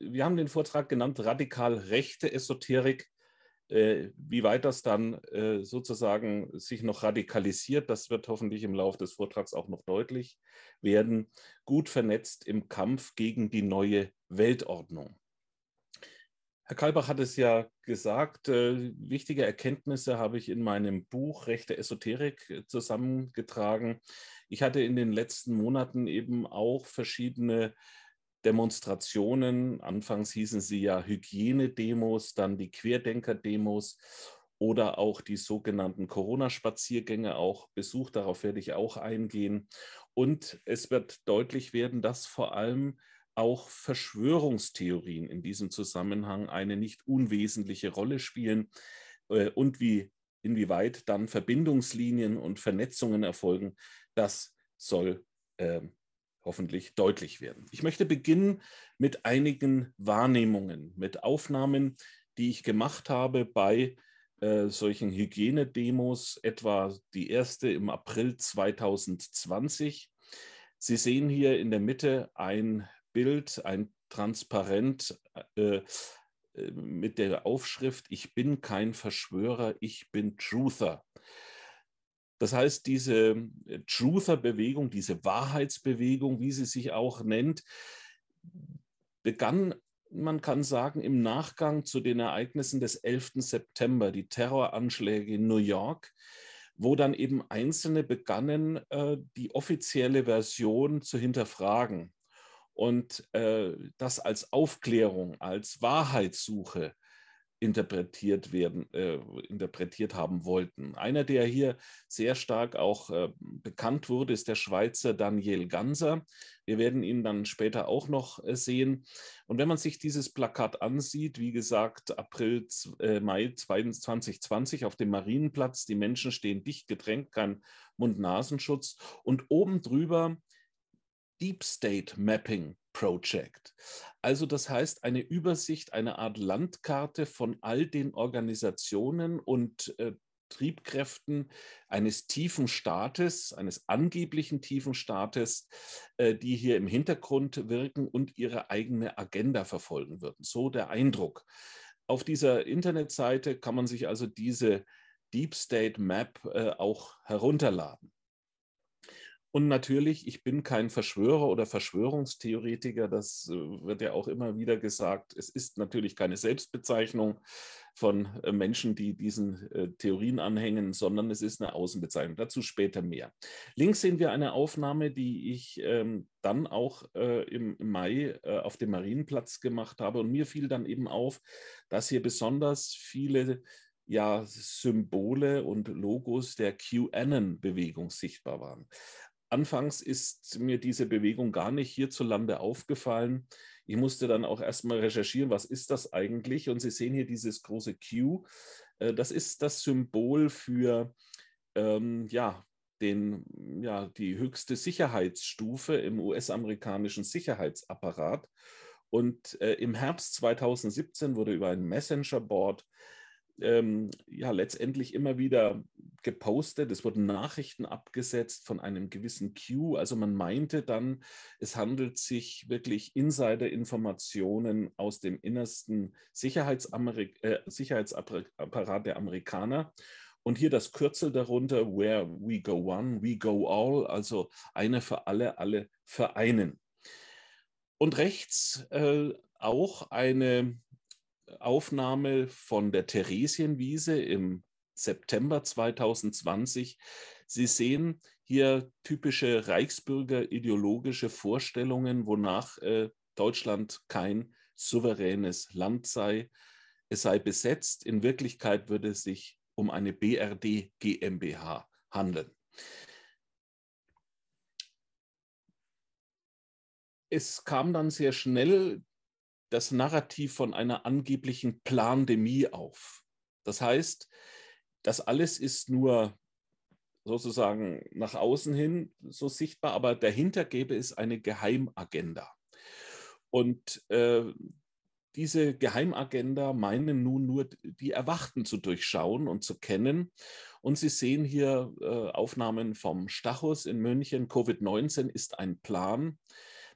wir haben den Vortrag genannt, radikal rechte Esoterik. Äh, wie weit das dann äh, sozusagen sich noch radikalisiert, das wird hoffentlich im Laufe des Vortrags auch noch deutlich werden. Gut vernetzt im Kampf gegen die neue Weltordnung. Herr Kalbach hat es ja gesagt, äh, wichtige Erkenntnisse habe ich in meinem Buch Rechte Esoterik zusammengetragen. Ich hatte in den letzten Monaten eben auch verschiedene Demonstrationen. Anfangs hießen sie ja Hygienedemos, dann die Querdenker-Demos oder auch die sogenannten Corona-Spaziergänge, auch Besuch, darauf werde ich auch eingehen. Und es wird deutlich werden, dass vor allem auch Verschwörungstheorien in diesem Zusammenhang eine nicht unwesentliche Rolle spielen äh, und wie, inwieweit dann Verbindungslinien und Vernetzungen erfolgen, das soll ähm, hoffentlich deutlich werden. Ich möchte beginnen mit einigen Wahrnehmungen, mit Aufnahmen, die ich gemacht habe bei äh, solchen Hygienedemos, etwa die erste im April 2020. Sie sehen hier in der Mitte ein Bild, ein Transparent äh, äh mit der Aufschrift Ich bin kein Verschwörer, ich bin Truther. Das heißt, diese äh, Truther-Bewegung, diese Wahrheitsbewegung, wie sie sich auch nennt, begann, man kann sagen, im Nachgang zu den Ereignissen des 11. September, die Terroranschläge in New York, wo dann eben Einzelne begannen, äh, die offizielle Version zu hinterfragen und äh, das als Aufklärung, als Wahrheitssuche interpretiert werden, äh, interpretiert haben wollten. Einer, der hier sehr stark auch äh, bekannt wurde, ist der Schweizer Daniel Ganser. Wir werden ihn dann später auch noch äh, sehen. Und wenn man sich dieses Plakat ansieht, wie gesagt, April, äh, Mai 2020 auf dem Marienplatz, die Menschen stehen dicht gedrängt, kein Mund-Nasenschutz und oben drüber Deep State Mapping. Project. Also das heißt eine Übersicht, eine Art Landkarte von all den Organisationen und äh, Triebkräften eines tiefen Staates, eines angeblichen tiefen Staates, äh, die hier im Hintergrund wirken und ihre eigene Agenda verfolgen würden. So der Eindruck. Auf dieser Internetseite kann man sich also diese Deep State Map äh, auch herunterladen. Und natürlich, ich bin kein Verschwörer oder Verschwörungstheoretiker, das äh, wird ja auch immer wieder gesagt. Es ist natürlich keine Selbstbezeichnung von äh, Menschen, die diesen äh, Theorien anhängen, sondern es ist eine Außenbezeichnung. Dazu später mehr. Links sehen wir eine Aufnahme, die ich ähm, dann auch im Mai auf dem Marienplatz gemacht habe. Und mir fiel dann eben auf, dass hier besonders viele ja, Symbole und Logos der QAnon-Bewegung sichtbar waren. Anfangs ist mir diese Bewegung gar nicht hierzulande aufgefallen. Ich musste dann auch erstmal recherchieren, was ist das eigentlich? Und Sie sehen hier dieses große Q. Äh, das ist das Symbol für ähm, ja, den, ja, die höchste Sicherheitsstufe im US-amerikanischen Sicherheitsapparat. Und äh, im Herbst 2017 wurde über ein Messenger-Board ähm, ja letztendlich immer wieder gepostet. Es wurden Nachrichten abgesetzt von einem gewissen Q. Also man meinte dann, es handelt sich wirklich Insider-Informationen aus dem innersten Sicherheitsamerik äh, Sicherheitsapparat der Amerikaner. Und hier das Kürzel darunter, where we go one, we go all, also eine für alle, alle vereinen. Und rechts äh, auch eine Aufnahme von der Theresienwiese im September 2020. Sie sehen hier typische Reichsbürger-ideologische Vorstellungen, wonach äh, Deutschland kein souveränes Land sei. Es sei besetzt. In Wirklichkeit würde es sich um eine BRD GmbH handeln. Es kam dann sehr schnell das Narrativ von einer angeblichen Plandemie auf. Das heißt, das alles ist nur sozusagen nach außen hin so sichtbar, aber dahinter gäbe es eine Geheimagenda. Und äh, diese Geheimagenda meinen nun nur die Erwachten zu durchschauen und zu kennen. Und Sie sehen hier äh, Aufnahmen vom Stachus in München. Covid-19 ist ein Plan.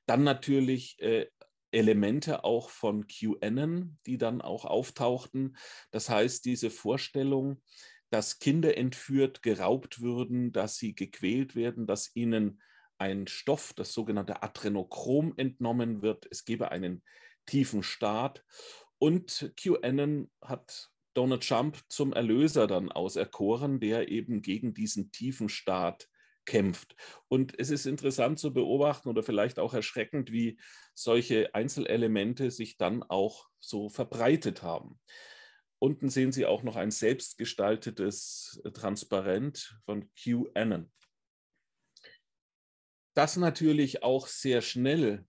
Dann natürlich äh, Elemente auch von QAnon, die dann auch auftauchten. Das heißt, diese Vorstellung, dass Kinder entführt, geraubt würden, dass sie gequält werden, dass ihnen ein Stoff, das sogenannte Adrenochrom, entnommen wird. Es gebe einen tiefen Staat. Und QAnon hat Donald Trump zum Erlöser dann auserkoren, der eben gegen diesen tiefen Staat kämpft. Und es ist interessant zu beobachten oder vielleicht auch erschreckend, wie solche Einzelelemente sich dann auch so verbreitet haben. Unten sehen Sie auch noch ein selbstgestaltetes Transparent von QAnon. Dass natürlich auch sehr schnell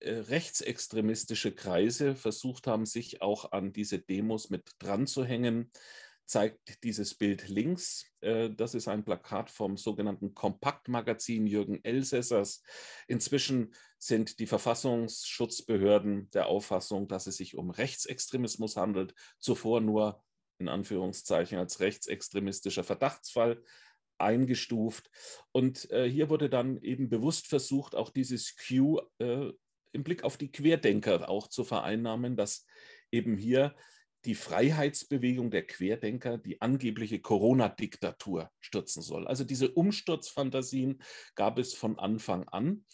äh, rechtsextremistische Kreise versucht haben, sich auch an diese Demos mit dran zu hängen, zeigt dieses Bild links. Äh, das ist ein Plakat vom sogenannten Kompaktmagazin Jürgen Elsässers. Inzwischen sind die Verfassungsschutzbehörden der Auffassung, dass es sich um Rechtsextremismus handelt. Zuvor nur in Anführungszeichen als rechtsextremistischer Verdachtsfall eingestuft. Und äh, hier wurde dann eben bewusst versucht, auch dieses Q äh, im Blick auf die Querdenker auch zu vereinnahmen, dass eben hier die Freiheitsbewegung der Querdenker die angebliche Corona-Diktatur stürzen soll. Also diese Umsturzfantasien gab es von Anfang an.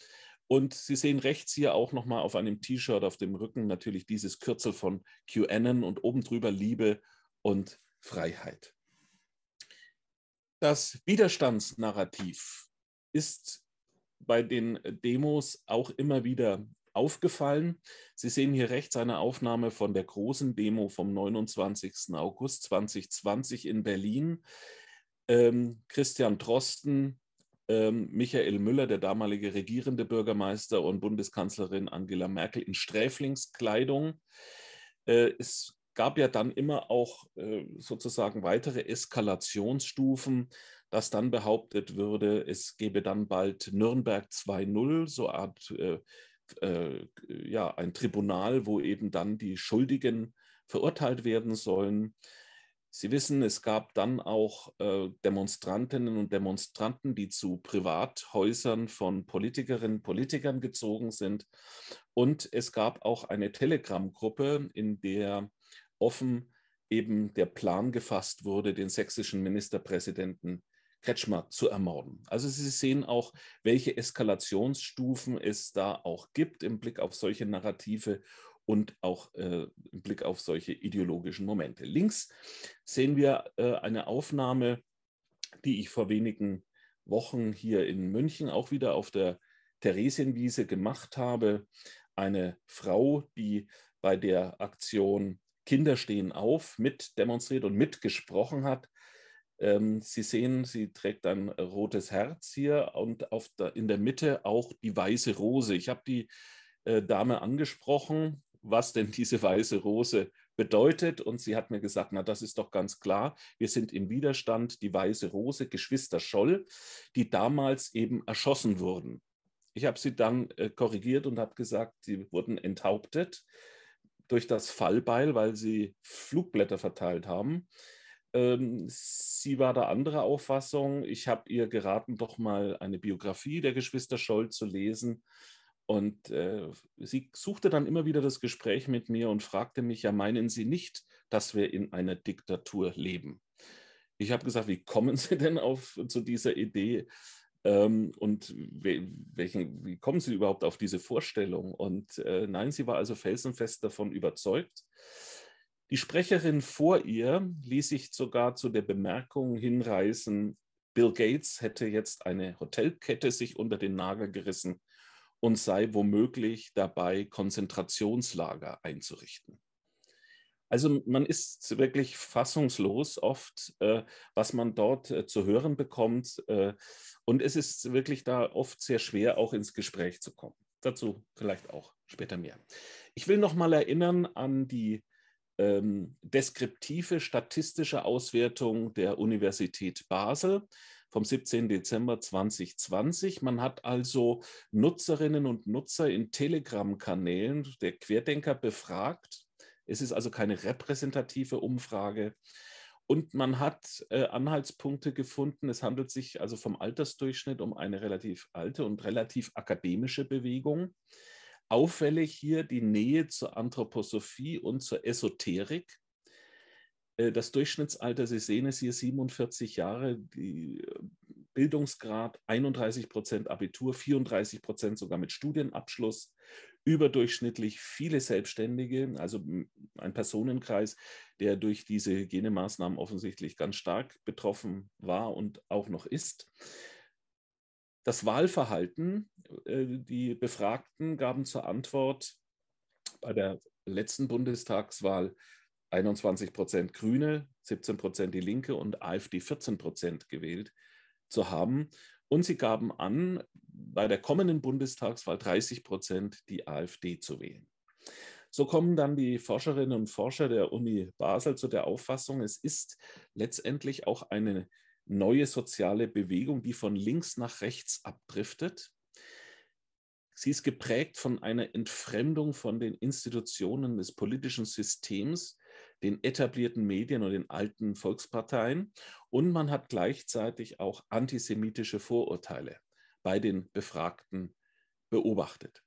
Und Sie sehen rechts hier auch nochmal auf einem T-Shirt auf dem Rücken natürlich dieses Kürzel von QAnon und oben drüber Liebe und Freiheit. Das Widerstandsnarrativ ist bei den Demos auch immer wieder aufgefallen. Sie sehen hier rechts eine Aufnahme von der großen Demo vom 29. August 2020 in Berlin. Ähm, Christian Drosten, ähm, Michael Müller, der damalige regierende Bürgermeister und Bundeskanzlerin Angela Merkel in Sträflingskleidung. Äh, es gab ja dann immer auch äh, sozusagen weitere Eskalationsstufen, dass dann behauptet würde, es gebe dann bald Nürnberg 2.0, so Art äh, äh, ja, ein Tribunal, wo eben dann die Schuldigen verurteilt werden sollen. Sie wissen, es gab dann auch äh, Demonstrantinnen und Demonstranten, die zu Privathäusern von Politikerinnen und Politikern gezogen sind. Und es gab auch eine Telegram-Gruppe, in der offen eben der Plan gefasst wurde, den sächsischen Ministerpräsidenten Kretschmer zu ermorden. Also Sie sehen auch, welche Eskalationsstufen es da auch gibt im Blick auf solche Narrative und auch äh, im Blick auf solche ideologischen Momente. Links sehen wir äh, eine Aufnahme, die ich vor wenigen Wochen hier in München auch wieder auf der Theresienwiese gemacht habe. Eine Frau, die bei der Aktion Kinder stehen auf mit demonstriert und mitgesprochen hat. Ähm, Sie sehen, sie trägt ein äh, rotes Herz hier und auf der, in der Mitte auch die weiße Rose. Ich habe die äh, Dame angesprochen, was denn diese weiße Rose bedeutet. Und sie hat mir gesagt, na, das ist doch ganz klar. Wir sind im Widerstand, die weiße Rose, Geschwister Scholl, die damals eben erschossen wurden. Ich habe sie dann äh, korrigiert und habe gesagt, sie wurden enthauptet durch das Fallbeil, weil sie Flugblätter verteilt haben. Ähm, sie war da anderer Auffassung. Ich habe ihr geraten, doch mal eine Biografie der Geschwister Scholl zu lesen. Und äh, sie suchte dann immer wieder das Gespräch mit mir und fragte mich, ja, meinen Sie nicht, dass wir in einer Diktatur leben? Ich habe gesagt, wie kommen Sie denn auf, zu dieser Idee? Ähm, und we welchen, wie kommen Sie überhaupt auf diese Vorstellung? Und äh, nein, sie war also felsenfest davon überzeugt. Die Sprecherin vor ihr ließ sich sogar zu der Bemerkung hinreißen, Bill Gates hätte jetzt eine Hotelkette sich unter den Nagel gerissen und sei womöglich dabei, Konzentrationslager einzurichten. Also man ist wirklich fassungslos oft, äh, was man dort äh, zu hören bekommt. Äh, und es ist wirklich da oft sehr schwer, auch ins Gespräch zu kommen. Dazu vielleicht auch später mehr. Ich will noch mal erinnern an die ähm, deskriptive statistische Auswertung der Universität Basel vom 17. Dezember 2020. Man hat also Nutzerinnen und Nutzer in Telegram-Kanälen der Querdenker befragt. Es ist also keine repräsentative Umfrage. Und man hat äh, Anhaltspunkte gefunden. Es handelt sich also vom Altersdurchschnitt um eine relativ alte und relativ akademische Bewegung auffällig hier die Nähe zur Anthroposophie und zur Esoterik. Äh, das Durchschnittsalter, Sie sehen es hier, 47 Jahre, äh, Bildungsgrad 31 Prozent Abitur, 34 Prozent sogar mit Studienabschluss, überdurchschnittlich viele Selbstständige, also ein Personenkreis, der durch diese Hygienemaßnahmen offensichtlich ganz stark betroffen war und auch noch ist. Das Wahlverhalten, äh, die Befragten gaben zur Antwort bei der letzten Bundestagswahl 21 Prozent Grüne, 17 Prozent die Linke und AfD 14 Prozent gewählt zu haben. Und sie gaben an, bei der kommenden Bundestagswahl 30 Prozent die AfD zu wählen. So kommen dann die Forscherinnen und Forscher der Uni Basel zu der Auffassung, es ist letztendlich auch eine neue soziale Bewegung, die von links nach rechts abdriftet. Sie ist geprägt von einer Entfremdung von den Institutionen des politischen Systems, den etablierten Medien und den alten Volksparteien. Und man hat gleichzeitig auch antisemitische Vorurteile bei den Befragten beobachtet.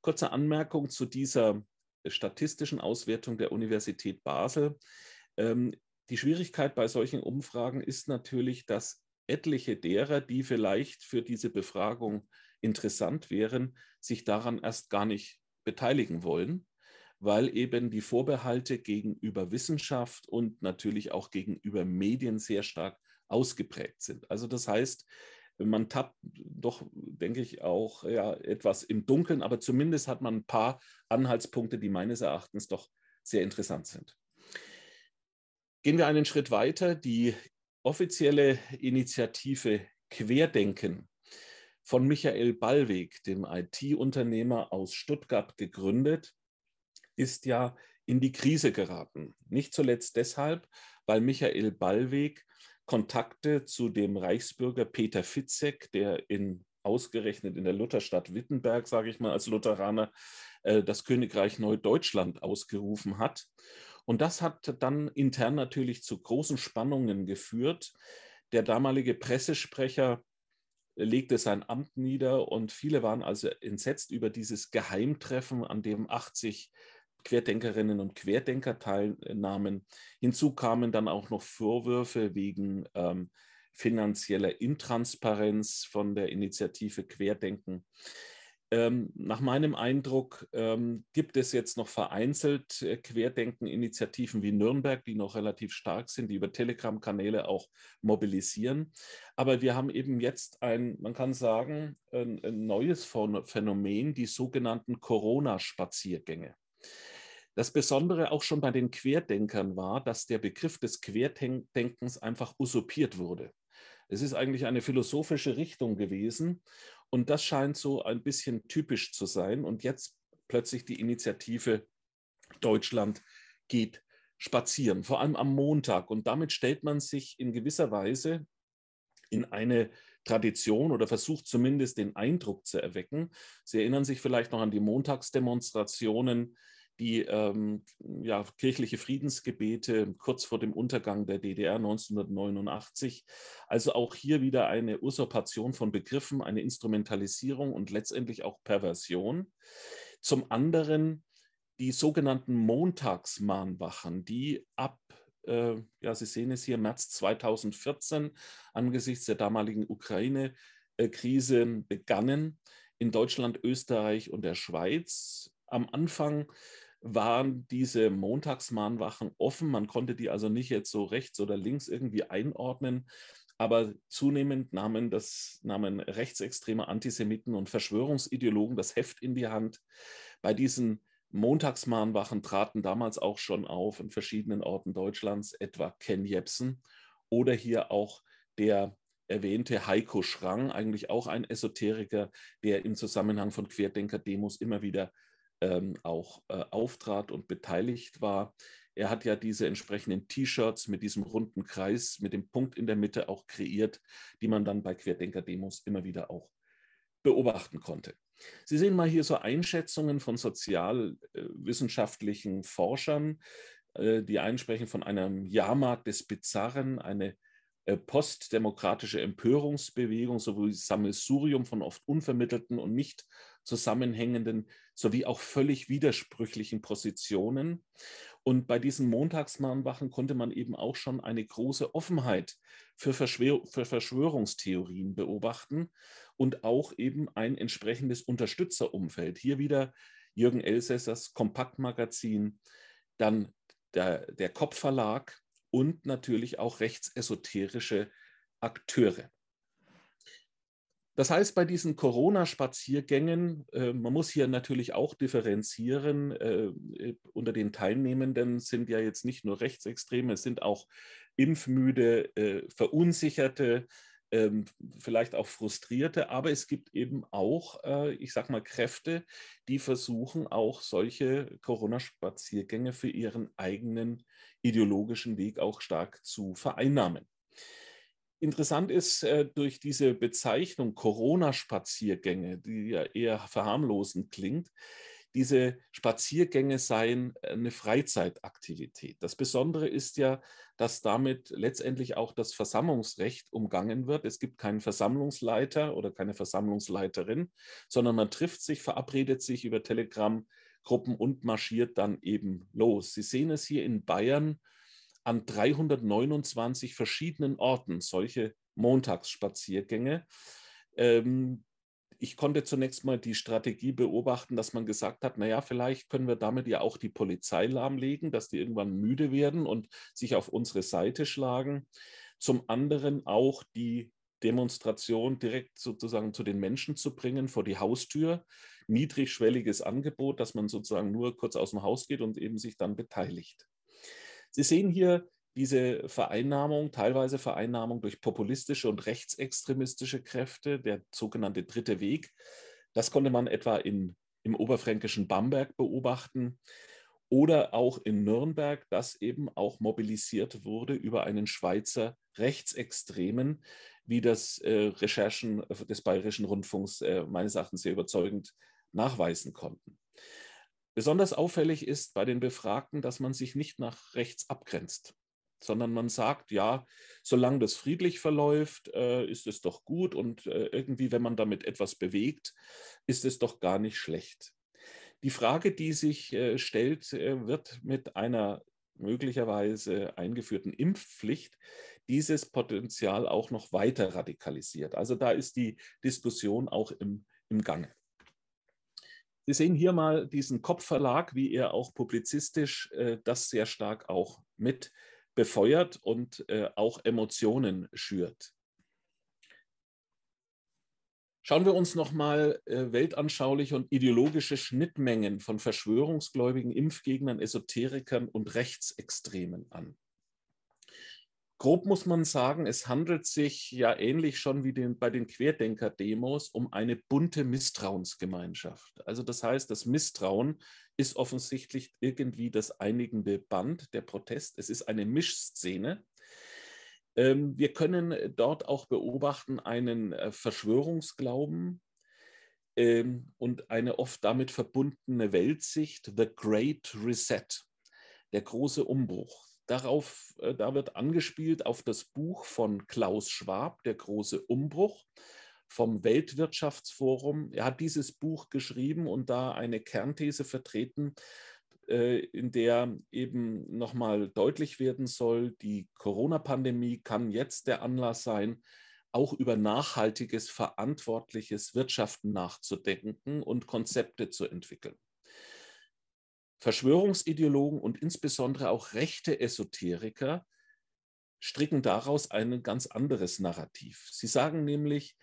Kurze Anmerkung zu dieser statistischen Auswertung der Universität Basel. Ähm, die Schwierigkeit bei solchen Umfragen ist natürlich, dass etliche derer, die vielleicht für diese Befragung interessant wären, sich daran erst gar nicht beteiligen wollen, weil eben die Vorbehalte gegenüber Wissenschaft und natürlich auch gegenüber Medien sehr stark ausgeprägt sind. Also das heißt, man tappt doch, denke ich, auch ja, etwas im Dunkeln, aber zumindest hat man ein paar Anhaltspunkte, die meines Erachtens doch sehr interessant sind. Gehen wir einen Schritt weiter. Die offizielle Initiative Querdenken von Michael Ballweg, dem IT-Unternehmer aus Stuttgart gegründet, ist ja in die Krise geraten. Nicht zuletzt deshalb, weil Michael Ballweg Kontakte zu dem Reichsbürger Peter Fitzek, der in ausgerechnet in der Lutherstadt Wittenberg, sage ich mal, als Lutheraner äh, das Königreich Neudeutschland ausgerufen hat und das hat dann intern natürlich zu großen Spannungen geführt. Der damalige Pressesprecher legte sein Amt nieder und viele waren also entsetzt über dieses Geheimtreffen, an dem 80 Querdenkerinnen und Querdenker teilnahmen. Hinzu kamen dann auch noch Vorwürfe wegen ähm, finanzieller Intransparenz von der Initiative Querdenken. Ähm, nach meinem Eindruck ähm, gibt es jetzt noch vereinzelt äh, Querdenken-Initiativen wie Nürnberg, die noch relativ stark sind, die über Telegram-Kanäle auch mobilisieren. Aber wir haben eben jetzt ein, man kann sagen, ein, ein neues Phänomen, die sogenannten Corona-Spaziergänge. Das Besondere auch schon bei den Querdenkern war, dass der Begriff des Querdenkens einfach usurpiert wurde. Es ist eigentlich eine philosophische Richtung gewesen und das scheint so ein bisschen typisch zu sein. Und jetzt plötzlich die Initiative Deutschland geht spazieren, vor allem am Montag. Und damit stellt man sich in gewisser Weise in eine Tradition oder versucht zumindest den Eindruck zu erwecken. Sie erinnern sich vielleicht noch an die Montagsdemonstrationen die ähm, ja, kirchliche Friedensgebete kurz vor dem Untergang der DDR 1989. Also auch hier wieder eine Usurpation von Begriffen, eine Instrumentalisierung und letztendlich auch Perversion. Zum anderen die sogenannten Montagsmahnwachen, die ab äh, ja, Sie sehen es hier, März 2014 angesichts der damaligen Ukraine-Krise begannen in Deutschland, Österreich und der Schweiz am Anfang waren diese Montagsmahnwachen offen. Man konnte die also nicht jetzt so rechts oder links irgendwie einordnen. Aber zunehmend nahmen, das, nahmen rechtsextreme Antisemiten und Verschwörungsideologen das Heft in die Hand. Bei diesen Montagsmahnwachen traten damals auch schon auf in verschiedenen Orten Deutschlands, etwa Ken Jebsen oder hier auch der erwähnte Heiko Schrang, eigentlich auch ein Esoteriker, der im Zusammenhang von Querdenker-Demos immer wieder ähm, auch äh, auftrat und beteiligt war. Er hat ja diese entsprechenden T-Shirts mit diesem runden Kreis, mit dem Punkt in der Mitte auch kreiert, die man dann bei Querdenker-Demos immer wieder auch beobachten konnte. Sie sehen mal hier so Einschätzungen von sozialwissenschaftlichen Forschern, äh, die einsprechen von einem Jahrmarkt des Bizarren, eine äh, postdemokratische Empörungsbewegung sowie Sammelsurium von oft unvermittelten und nicht zusammenhängenden sowie auch völlig widersprüchlichen Positionen. Und bei diesen Montagsmahnwachen konnte man eben auch schon eine große Offenheit für, Verschwör für Verschwörungstheorien beobachten und auch eben ein entsprechendes Unterstützerumfeld. Hier wieder Jürgen Elsässers Kompaktmagazin, dann der, der Kopfverlag, und natürlich auch rechtsesoterische Akteure. Das heißt, bei diesen Corona-Spaziergängen, äh, man muss hier natürlich auch differenzieren. Äh, unter den Teilnehmenden sind ja jetzt nicht nur Rechtsextreme, es sind auch Impfmüde, äh, Verunsicherte, ähm, vielleicht auch Frustrierte, aber es gibt eben auch, äh, ich sag mal, Kräfte, die versuchen, auch solche Corona-Spaziergänge für ihren eigenen ideologischen Weg auch stark zu vereinnahmen. Interessant ist äh, durch diese Bezeichnung Corona-Spaziergänge, die ja eher verharmlosend klingt, diese Spaziergänge seien äh, eine Freizeitaktivität. Das Besondere ist ja, dass damit letztendlich auch das Versammlungsrecht umgangen wird. Es gibt keinen Versammlungsleiter oder keine Versammlungsleiterin, sondern man trifft sich, verabredet sich über Telegram-Gruppen und marschiert dann eben los. Sie sehen es hier in Bayern an 329 verschiedenen Orten, solche Montagsspaziergänge. Ähm, ich konnte zunächst mal die Strategie beobachten, dass man gesagt hat, naja, vielleicht können wir damit ja auch die Polizei lahmlegen, dass die irgendwann müde werden und sich auf unsere Seite schlagen. Zum anderen auch die Demonstration direkt sozusagen zu den Menschen zu bringen, vor die Haustür. Niedrigschwelliges Angebot, dass man sozusagen nur kurz aus dem Haus geht und eben sich dann beteiligt. Sie sehen hier diese Vereinnahmung, teilweise Vereinnahmung durch populistische und rechtsextremistische Kräfte, der sogenannte dritte Weg, das konnte man etwa in, im oberfränkischen Bamberg beobachten oder auch in Nürnberg, das eben auch mobilisiert wurde über einen Schweizer Rechtsextremen, wie das äh, Recherchen äh, des Bayerischen Rundfunks äh, meines Erachtens sehr überzeugend nachweisen konnten. Besonders auffällig ist bei den Befragten, dass man sich nicht nach rechts abgrenzt sondern man sagt, ja, solange das friedlich verläuft, äh, ist es doch gut und äh, irgendwie, wenn man damit etwas bewegt, ist es doch gar nicht schlecht. Die Frage, die sich äh, stellt, äh, wird mit einer möglicherweise eingeführten Impfpflicht dieses Potenzial auch noch weiter radikalisiert. Also da ist die Diskussion auch im, im Gange. Sie sehen hier mal diesen Kopfverlag, wie er auch publizistisch äh, das sehr stark auch mit befeuert und äh, auch Emotionen schürt. Schauen wir uns nochmal äh, weltanschauliche und ideologische Schnittmengen von Verschwörungsgläubigen, Impfgegnern, Esoterikern und Rechtsextremen an. Grob muss man sagen, es handelt sich ja ähnlich schon wie den, bei den Querdenker-Demos um eine bunte Misstrauensgemeinschaft. Also das heißt, das Misstrauen ist offensichtlich irgendwie das einigende Band der Protest. Es ist eine Mischszene. Ähm, wir können dort auch beobachten einen äh, Verschwörungsglauben ähm, und eine oft damit verbundene Weltsicht, The Great Reset, der große Umbruch Darauf, äh, da wird angespielt auf das Buch von Klaus Schwab, Der große Umbruch vom Weltwirtschaftsforum. Er hat dieses Buch geschrieben und da eine Kernthese vertreten, äh, in der eben nochmal deutlich werden soll, die Corona-Pandemie kann jetzt der Anlass sein, auch über nachhaltiges, verantwortliches Wirtschaften nachzudenken und Konzepte zu entwickeln. Verschwörungsideologen und insbesondere auch rechte Esoteriker stricken daraus ein ganz anderes Narrativ. Sie sagen nämlich,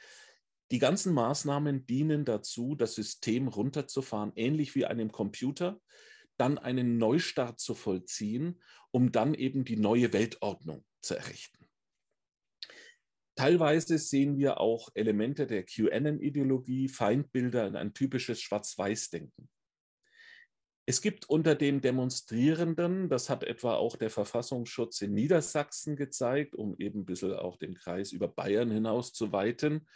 die ganzen Maßnahmen dienen dazu, das System runterzufahren, ähnlich wie einem Computer, dann einen Neustart zu vollziehen, um dann eben die neue Weltordnung zu errichten. Teilweise sehen wir auch Elemente der QAnon-Ideologie, Feindbilder in ein typisches Schwarz-Weiß-Denken. Es gibt unter den Demonstrierenden, das hat etwa auch der Verfassungsschutz in Niedersachsen gezeigt, um eben ein bisschen auch den Kreis über Bayern hinaus zu weiten,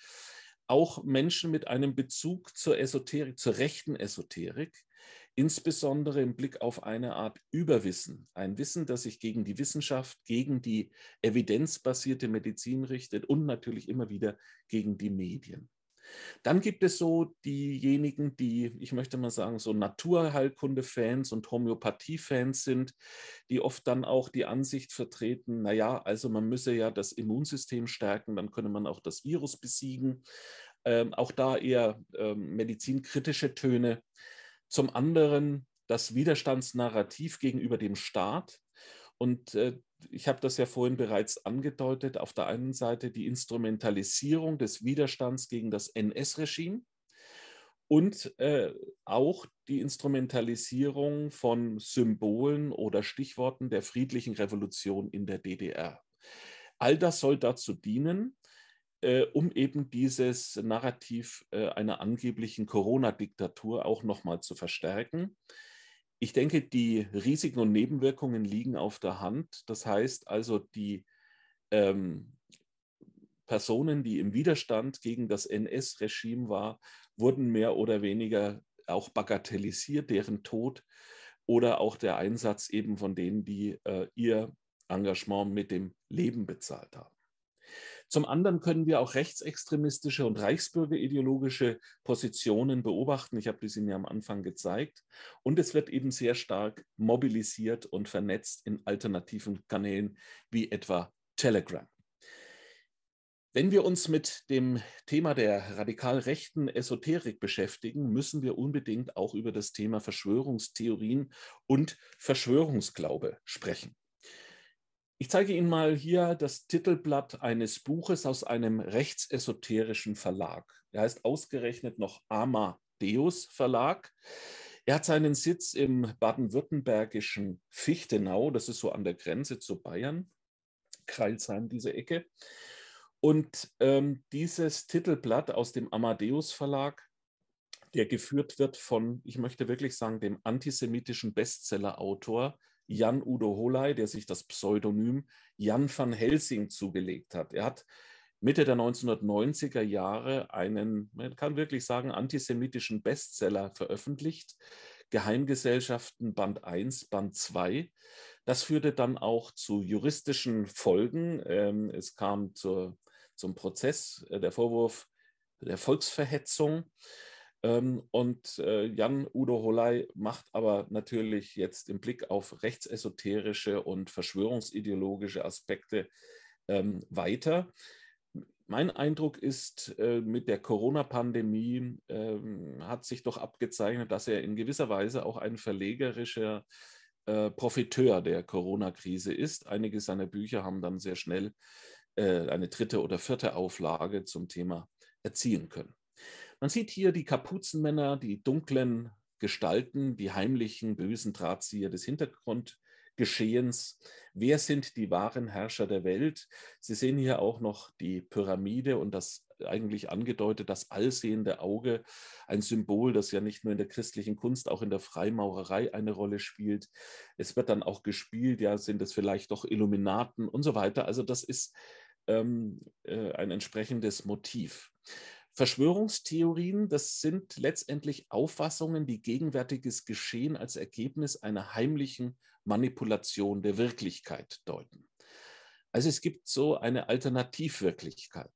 auch Menschen mit einem Bezug zur Esoterik, zur rechten Esoterik, insbesondere im Blick auf eine Art Überwissen, ein Wissen, das sich gegen die Wissenschaft, gegen die evidenzbasierte Medizin richtet und natürlich immer wieder gegen die Medien. Dann gibt es so diejenigen, die, ich möchte mal sagen, so Naturheilkunde-Fans und Homöopathie-Fans sind, die oft dann auch die Ansicht vertreten, naja, also man müsse ja das Immunsystem stärken, dann könne man auch das Virus besiegen. Ähm, auch da eher ähm, medizinkritische Töne. Zum anderen das Widerstandsnarrativ gegenüber dem Staat. Und äh, ich habe das ja vorhin bereits angedeutet, auf der einen Seite die Instrumentalisierung des Widerstands gegen das NS-Regime und äh, auch die Instrumentalisierung von Symbolen oder Stichworten der friedlichen Revolution in der DDR. All das soll dazu dienen, äh, um eben dieses Narrativ äh, einer angeblichen Corona-Diktatur auch nochmal zu verstärken. Ich denke, die Risiken und Nebenwirkungen liegen auf der Hand. Das heißt also, die ähm, Personen, die im Widerstand gegen das NS-Regime waren, wurden mehr oder weniger auch bagatellisiert, deren Tod oder auch der Einsatz eben von denen, die äh, ihr Engagement mit dem Leben bezahlt haben. Zum anderen können wir auch rechtsextremistische und reichsbürgerideologische Positionen beobachten. Ich habe die mir am Anfang gezeigt. Und es wird eben sehr stark mobilisiert und vernetzt in alternativen Kanälen wie etwa Telegram. Wenn wir uns mit dem Thema der radikal rechten Esoterik beschäftigen, müssen wir unbedingt auch über das Thema Verschwörungstheorien und Verschwörungsglaube sprechen. Ich zeige Ihnen mal hier das Titelblatt eines Buches aus einem rechtsesoterischen Verlag. Er heißt ausgerechnet noch Amadeus Verlag. Er hat seinen Sitz im baden-württembergischen Fichtenau, das ist so an der Grenze zu Bayern, Kreilsheim, diese Ecke. Und ähm, dieses Titelblatt aus dem Amadeus Verlag, der geführt wird von, ich möchte wirklich sagen, dem antisemitischen Bestsellerautor Jan Udo Holey, der sich das Pseudonym Jan van Helsing zugelegt hat. Er hat Mitte der 1990er Jahre einen, man kann wirklich sagen, antisemitischen Bestseller veröffentlicht, Geheimgesellschaften Band 1, Band 2. Das führte dann auch zu juristischen Folgen. Ähm, es kam zur, zum Prozess, äh, der Vorwurf der Volksverhetzung. Ähm, und äh, Jan Udo Holey macht aber natürlich jetzt im Blick auf rechtsesoterische und verschwörungsideologische Aspekte ähm, weiter. Mein Eindruck ist, äh, mit der Corona-Pandemie ähm, hat sich doch abgezeichnet, dass er in gewisser Weise auch ein verlegerischer äh, Profiteur der Corona-Krise ist. Einige seiner Bücher haben dann sehr schnell eine dritte oder vierte Auflage zum Thema erzielen können. Man sieht hier die Kapuzenmänner, die dunklen Gestalten, die heimlichen, bösen Drahtzieher des Hintergrundgeschehens. Wer sind die wahren Herrscher der Welt? Sie sehen hier auch noch die Pyramide und das eigentlich angedeutet, das allsehende Auge, ein Symbol, das ja nicht nur in der christlichen Kunst, auch in der Freimaurerei eine Rolle spielt. Es wird dann auch gespielt, ja, sind es vielleicht doch Illuminaten und so weiter. Also das ist ähm, äh, ein entsprechendes Motiv. Verschwörungstheorien, das sind letztendlich Auffassungen, die gegenwärtiges Geschehen als Ergebnis einer heimlichen Manipulation der Wirklichkeit deuten. Also es gibt so eine Alternativwirklichkeit.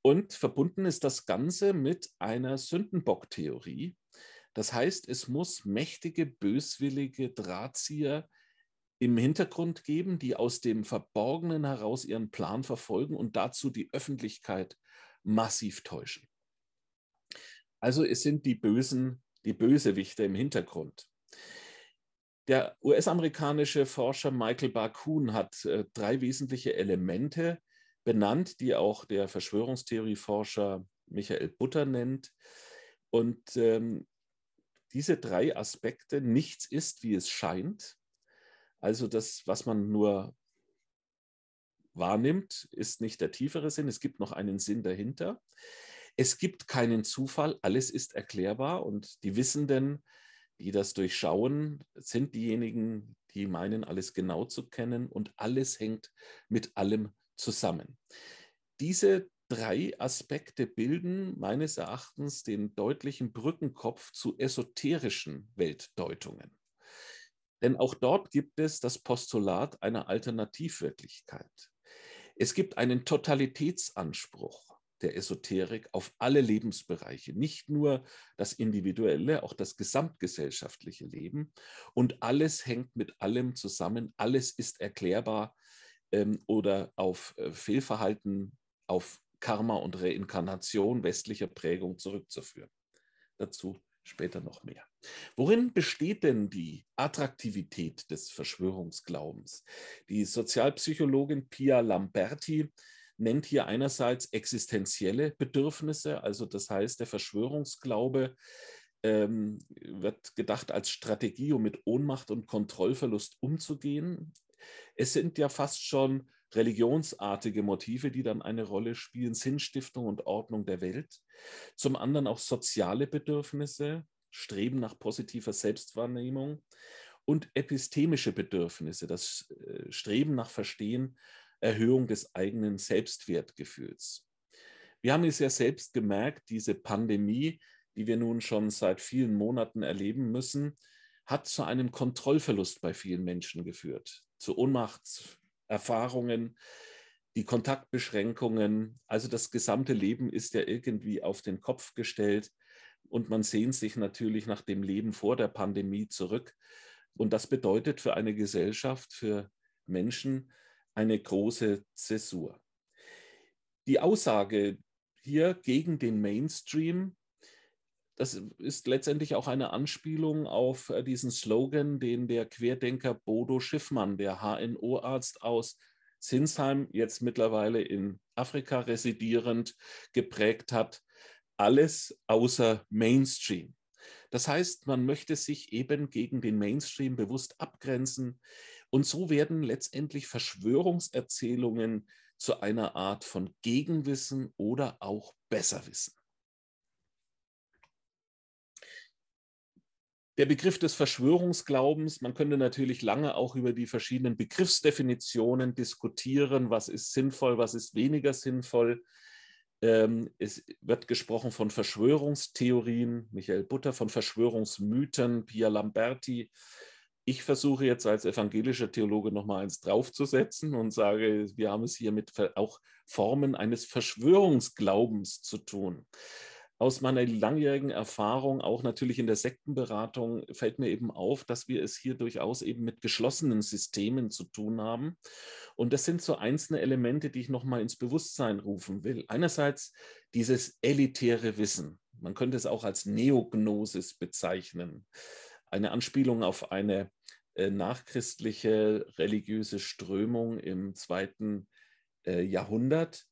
Und verbunden ist das Ganze mit einer Sündenbocktheorie. Das heißt, es muss mächtige, böswillige Drahtzieher im Hintergrund geben, die aus dem Verborgenen heraus ihren Plan verfolgen und dazu die Öffentlichkeit massiv täuschen. Also es sind die Bösen, die Bösewichte im Hintergrund. Der US-amerikanische Forscher Michael Bakun hat äh, drei wesentliche Elemente benannt, die auch der Verschwörungstheorieforscher Michael Butter nennt. Und ähm, diese drei Aspekte, nichts ist, wie es scheint, also das, was man nur wahrnimmt, ist nicht der tiefere Sinn. Es gibt noch einen Sinn dahinter. Es gibt keinen Zufall. Alles ist erklärbar. Und die Wissenden, die das durchschauen, sind diejenigen, die meinen, alles genau zu kennen. Und alles hängt mit allem zusammen. Diese drei Aspekte bilden meines Erachtens den deutlichen Brückenkopf zu esoterischen Weltdeutungen. Denn auch dort gibt es das Postulat einer Alternativwirklichkeit. Es gibt einen Totalitätsanspruch der Esoterik auf alle Lebensbereiche, nicht nur das individuelle, auch das gesamtgesellschaftliche Leben. Und alles hängt mit allem zusammen, alles ist erklärbar ähm, oder auf äh, Fehlverhalten, auf Karma und Reinkarnation westlicher Prägung zurückzuführen. Dazu Später noch mehr. Worin besteht denn die Attraktivität des Verschwörungsglaubens? Die Sozialpsychologin Pia Lamberti nennt hier einerseits existenzielle Bedürfnisse, also das heißt, der Verschwörungsglaube ähm, wird gedacht als Strategie, um mit Ohnmacht und Kontrollverlust umzugehen. Es sind ja fast schon religionsartige Motive, die dann eine Rolle spielen, Sinnstiftung und Ordnung der Welt. Zum anderen auch soziale Bedürfnisse, Streben nach positiver Selbstwahrnehmung und epistemische Bedürfnisse, das äh, Streben nach Verstehen, Erhöhung des eigenen Selbstwertgefühls. Wir haben es ja selbst gemerkt, diese Pandemie, die wir nun schon seit vielen Monaten erleben müssen, hat zu einem Kontrollverlust bei vielen Menschen geführt, zu Ohnmachtserfahrungen, die Kontaktbeschränkungen. Also das gesamte Leben ist ja irgendwie auf den Kopf gestellt und man sehnt sich natürlich nach dem Leben vor der Pandemie zurück. Und das bedeutet für eine Gesellschaft, für Menschen eine große Zäsur. Die Aussage hier gegen den Mainstream, das ist letztendlich auch eine Anspielung auf äh, diesen Slogan, den der Querdenker Bodo Schiffmann, der HNO-Arzt aus Sinsheim, jetzt mittlerweile in Afrika residierend, geprägt hat. Alles außer Mainstream. Das heißt, man möchte sich eben gegen den Mainstream bewusst abgrenzen. Und so werden letztendlich Verschwörungserzählungen zu einer Art von Gegenwissen oder auch Besserwissen. Der Begriff des Verschwörungsglaubens, man könnte natürlich lange auch über die verschiedenen Begriffsdefinitionen diskutieren, was ist sinnvoll, was ist weniger sinnvoll. Ähm, es wird gesprochen von Verschwörungstheorien, Michael Butter, von Verschwörungsmythen, Pia Lamberti. Ich versuche jetzt als evangelischer Theologe nochmal eins draufzusetzen und sage, wir haben es hier mit auch Formen eines Verschwörungsglaubens zu tun aus meiner langjährigen Erfahrung, auch natürlich in der Sektenberatung, fällt mir eben auf, dass wir es hier durchaus eben mit geschlossenen Systemen zu tun haben. Und das sind so einzelne Elemente, die ich nochmal ins Bewusstsein rufen will. Einerseits dieses elitäre Wissen. Man könnte es auch als Neognosis bezeichnen. Eine Anspielung auf eine äh, nachchristliche religiöse Strömung im zweiten äh, Jahrhundert,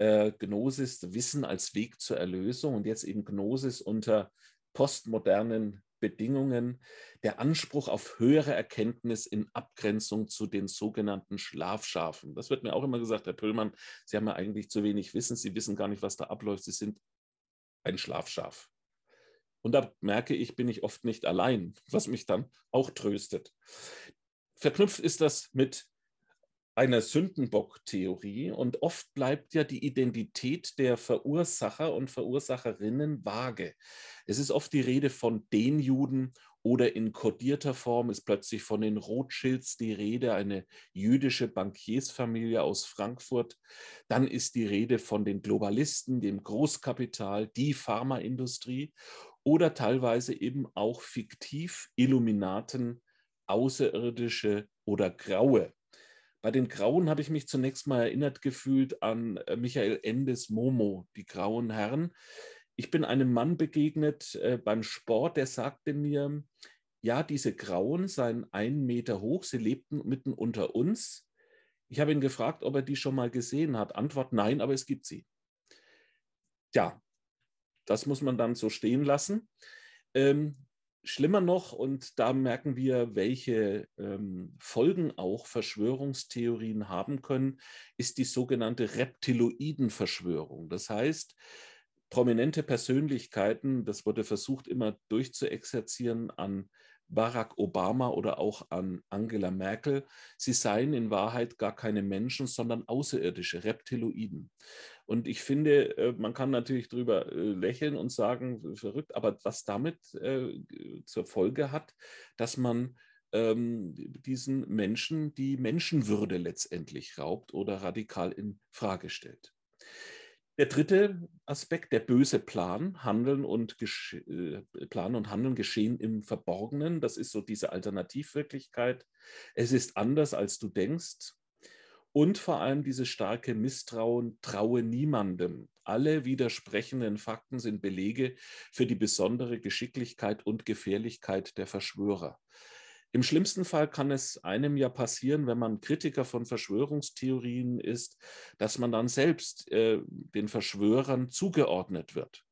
äh, Gnosis, Wissen als Weg zur Erlösung und jetzt eben Gnosis unter postmodernen Bedingungen, der Anspruch auf höhere Erkenntnis in Abgrenzung zu den sogenannten Schlafschafen. Das wird mir auch immer gesagt, Herr Pöllmann, Sie haben ja eigentlich zu wenig Wissen, Sie wissen gar nicht, was da abläuft, Sie sind ein Schlafschaf. Und da merke ich, bin ich oft nicht allein, was mich dann auch tröstet. Verknüpft ist das mit einer Sündenbock-Theorie und oft bleibt ja die Identität der Verursacher und Verursacherinnen vage. Es ist oft die Rede von den Juden oder in kodierter Form ist plötzlich von den Rothschilds die Rede, eine jüdische Bankiersfamilie aus Frankfurt. Dann ist die Rede von den Globalisten, dem Großkapital, die Pharmaindustrie oder teilweise eben auch fiktiv Illuminaten, Außerirdische oder Graue. Bei den Grauen habe ich mich zunächst mal erinnert gefühlt an äh, Michael Endes Momo, die Grauen Herren. Ich bin einem Mann begegnet äh, beim Sport, der sagte mir, ja, diese Grauen seien einen Meter hoch, sie lebten mitten unter uns. Ich habe ihn gefragt, ob er die schon mal gesehen hat. Antwort nein, aber es gibt sie. Ja, das muss man dann so stehen lassen. Ähm, Schlimmer noch, und da merken wir, welche ähm, Folgen auch Verschwörungstheorien haben können, ist die sogenannte Reptiloiden-Verschwörung. Das heißt, prominente Persönlichkeiten, das wurde versucht immer durchzuexerzieren an Barack Obama oder auch an Angela Merkel, sie seien in Wahrheit gar keine Menschen, sondern außerirdische Reptiloiden. Und ich finde, äh, man kann natürlich drüber äh, lächeln und sagen, verrückt, aber was damit äh, zur Folge hat, dass man ähm, diesen Menschen die Menschenwürde letztendlich raubt oder radikal in Frage stellt. Der dritte Aspekt, der böse Plan, Handeln und Plan und Handeln geschehen im Verborgenen, das ist so diese Alternativwirklichkeit. Es ist anders, als du denkst und vor allem dieses starke Misstrauen, traue niemandem. Alle widersprechenden Fakten sind Belege für die besondere Geschicklichkeit und Gefährlichkeit der Verschwörer. Im schlimmsten Fall kann es einem ja passieren, wenn man Kritiker von Verschwörungstheorien ist, dass man dann selbst äh, den Verschwörern zugeordnet wird.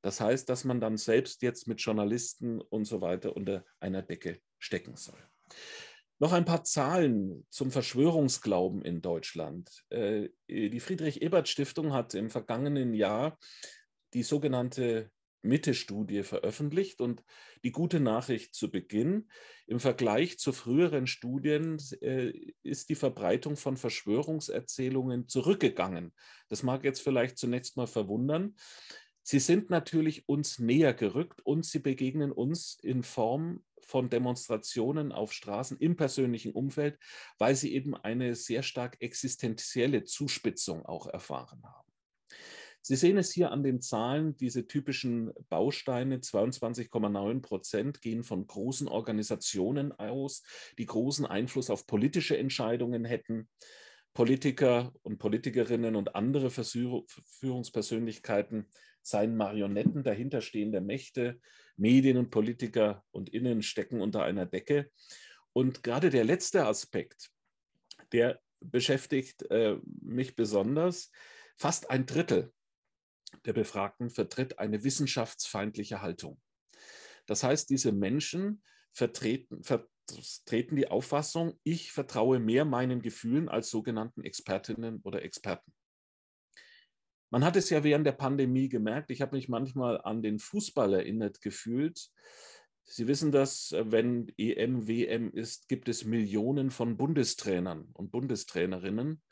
Das heißt, dass man dann selbst jetzt mit Journalisten und so weiter unter einer Decke stecken soll. Noch ein paar Zahlen zum Verschwörungsglauben in Deutschland. Äh, die Friedrich-Ebert-Stiftung hat im vergangenen Jahr die sogenannte Mitte-Studie veröffentlicht. Und die gute Nachricht zu Beginn, im Vergleich zu früheren Studien äh, ist die Verbreitung von Verschwörungserzählungen zurückgegangen. Das mag jetzt vielleicht zunächst mal verwundern. Sie sind natürlich uns näher gerückt und sie begegnen uns in Form von Demonstrationen auf Straßen im persönlichen Umfeld, weil sie eben eine sehr stark existenzielle Zuspitzung auch erfahren haben. Sie sehen es hier an den Zahlen, diese typischen Bausteine, 22,9 Prozent gehen von großen Organisationen aus, die großen Einfluss auf politische Entscheidungen hätten. Politiker und Politikerinnen und andere Führungspersönlichkeiten seien Marionetten dahinterstehender Mächte. Medien und Politiker und Innen stecken unter einer Decke. Und gerade der letzte Aspekt, der beschäftigt äh, mich besonders. Fast ein Drittel der Befragten vertritt eine wissenschaftsfeindliche Haltung. Das heißt, diese Menschen vertreten, vertreten die Auffassung, ich vertraue mehr meinen Gefühlen als sogenannten Expertinnen oder Experten. Man hat es ja während der Pandemie gemerkt. Ich habe mich manchmal an den Fußball erinnert gefühlt. Sie wissen das, wenn EM, WM ist, gibt es Millionen von Bundestrainern und Bundestrainerinnen.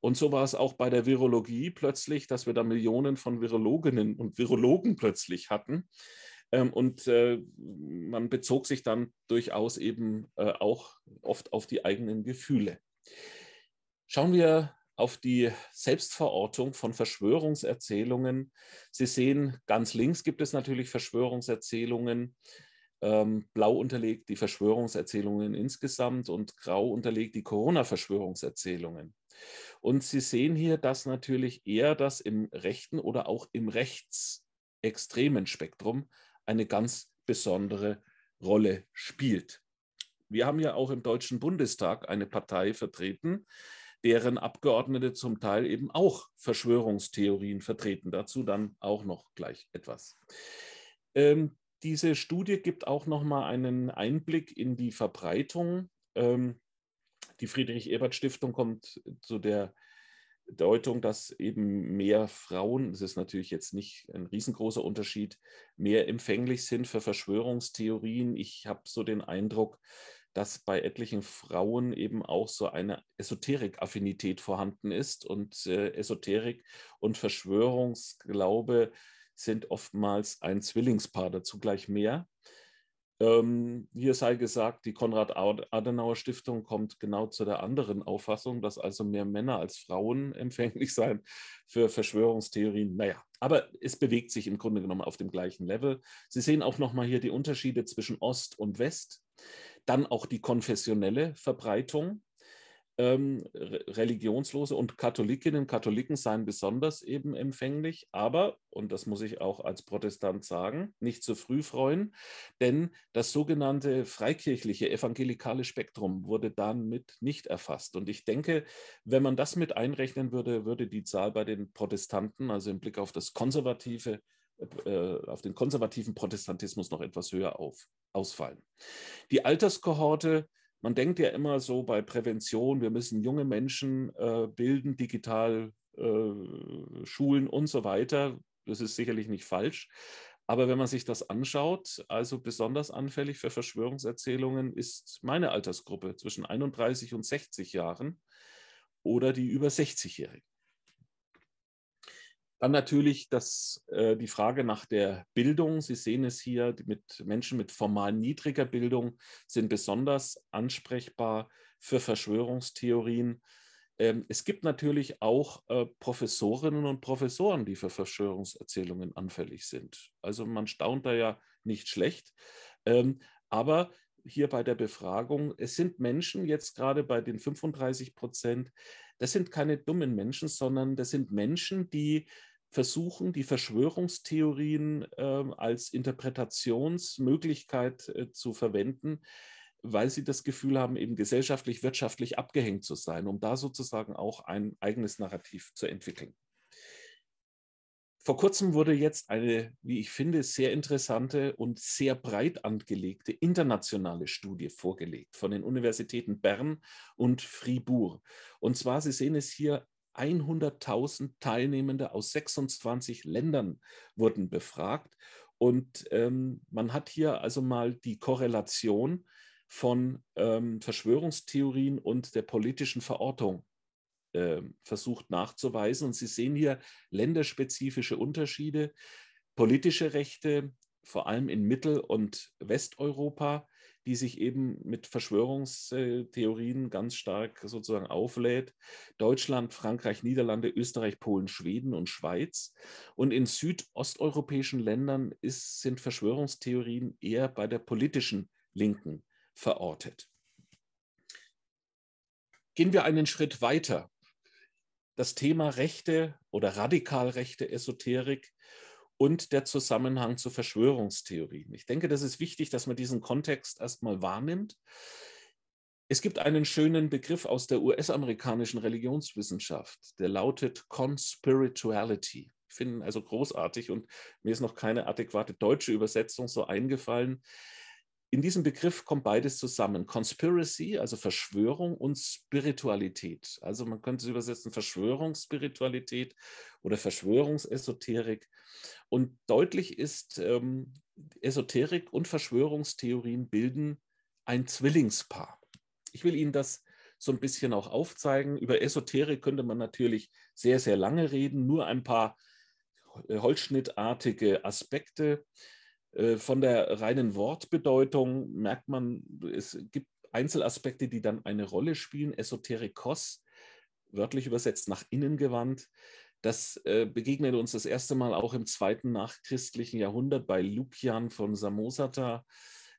Und so war es auch bei der Virologie plötzlich, dass wir da Millionen von Virologinnen und Virologen plötzlich hatten. Ähm, und äh, man bezog sich dann durchaus eben äh, auch oft auf die eigenen Gefühle. Schauen wir auf die Selbstverortung von Verschwörungserzählungen. Sie sehen, ganz links gibt es natürlich Verschwörungserzählungen, ähm, blau unterlegt die Verschwörungserzählungen insgesamt und grau unterlegt die Corona-Verschwörungserzählungen. Und Sie sehen hier, dass natürlich eher das im rechten oder auch im rechtsextremen Spektrum eine ganz besondere Rolle spielt. Wir haben ja auch im Deutschen Bundestag eine Partei vertreten, deren Abgeordnete zum Teil eben auch Verschwörungstheorien vertreten. Dazu dann auch noch gleich etwas. Ähm, diese Studie gibt auch noch mal einen Einblick in die Verbreitung. Ähm, die Friedrich-Ebert-Stiftung kommt zu der Deutung, dass eben mehr Frauen, das ist natürlich jetzt nicht ein riesengroßer Unterschied, mehr empfänglich sind für Verschwörungstheorien. Ich habe so den Eindruck, dass bei etlichen Frauen eben auch so eine Esoterik-Affinität vorhanden ist. Und äh, Esoterik und Verschwörungsglaube sind oftmals ein Zwillingspaar, dazu gleich mehr. Ähm, hier sei gesagt, die Konrad-Adenauer-Stiftung kommt genau zu der anderen Auffassung, dass also mehr Männer als Frauen empfänglich seien für Verschwörungstheorien. Naja, aber es bewegt sich im Grunde genommen auf dem gleichen Level. Sie sehen auch nochmal hier die Unterschiede zwischen Ost und West. Dann auch die konfessionelle Verbreitung. Ähm, Religionslose und Katholikinnen Katholiken seien besonders eben empfänglich, aber, und das muss ich auch als Protestant sagen, nicht zu früh freuen, denn das sogenannte freikirchliche evangelikale Spektrum wurde damit nicht erfasst. Und ich denke, wenn man das mit einrechnen würde, würde die Zahl bei den Protestanten, also im Blick auf das konservative äh, auf den konservativen Protestantismus noch etwas höher auf, ausfallen. Die Alterskohorte, man denkt ja immer so bei Prävention, wir müssen junge Menschen äh, bilden, digital äh, schulen und so weiter. Das ist sicherlich nicht falsch. Aber wenn man sich das anschaut, also besonders anfällig für Verschwörungserzählungen ist meine Altersgruppe zwischen 31 und 60 Jahren oder die über 60-Jährigen. Dann natürlich das, äh, die Frage nach der Bildung. Sie sehen es hier, mit Menschen mit formal niedriger Bildung sind besonders ansprechbar für Verschwörungstheorien. Ähm, es gibt natürlich auch äh, Professorinnen und Professoren, die für Verschwörungserzählungen anfällig sind. Also man staunt da ja nicht schlecht. Ähm, aber hier bei der Befragung, es sind Menschen jetzt gerade bei den 35 Prozent, das sind keine dummen Menschen, sondern das sind Menschen, die versuchen, die Verschwörungstheorien äh, als Interpretationsmöglichkeit äh, zu verwenden, weil sie das Gefühl haben, eben gesellschaftlich, wirtschaftlich abgehängt zu sein, um da sozusagen auch ein eigenes Narrativ zu entwickeln. Vor kurzem wurde jetzt eine, wie ich finde, sehr interessante und sehr breit angelegte internationale Studie vorgelegt von den Universitäten Bern und Fribourg. Und zwar, Sie sehen es hier 100.000 Teilnehmende aus 26 Ländern wurden befragt. Und ähm, man hat hier also mal die Korrelation von ähm, Verschwörungstheorien und der politischen Verortung äh, versucht nachzuweisen. Und Sie sehen hier länderspezifische Unterschiede, politische Rechte, vor allem in Mittel- und Westeuropa, die sich eben mit Verschwörungstheorien ganz stark sozusagen auflädt. Deutschland, Frankreich, Niederlande, Österreich, Polen, Schweden und Schweiz. Und in südosteuropäischen Ländern ist, sind Verschwörungstheorien eher bei der politischen Linken verortet. Gehen wir einen Schritt weiter. Das Thema rechte oder radikal rechte Esoterik und der Zusammenhang zu Verschwörungstheorien. Ich denke, das ist wichtig, dass man diesen Kontext erstmal wahrnimmt. Es gibt einen schönen Begriff aus der US-amerikanischen Religionswissenschaft, der lautet Conspirituality. Ich finde ihn also großartig und mir ist noch keine adäquate deutsche Übersetzung so eingefallen in diesem Begriff kommt beides zusammen. Conspiracy, also Verschwörung und Spiritualität. Also man könnte es übersetzen Verschwörungsspiritualität oder Verschwörungsesoterik. Und deutlich ist, ähm, Esoterik und Verschwörungstheorien bilden ein Zwillingspaar. Ich will Ihnen das so ein bisschen auch aufzeigen. Über Esoterik könnte man natürlich sehr, sehr lange reden, nur ein paar äh, holzschnittartige Aspekte. Äh, von der reinen Wortbedeutung merkt man, es gibt Einzelaspekte, die dann eine Rolle spielen. Esoterikos, wörtlich übersetzt nach innen gewandt, das äh, begegnet uns das erste Mal auch im zweiten nachchristlichen Jahrhundert bei Lukian von Samosata.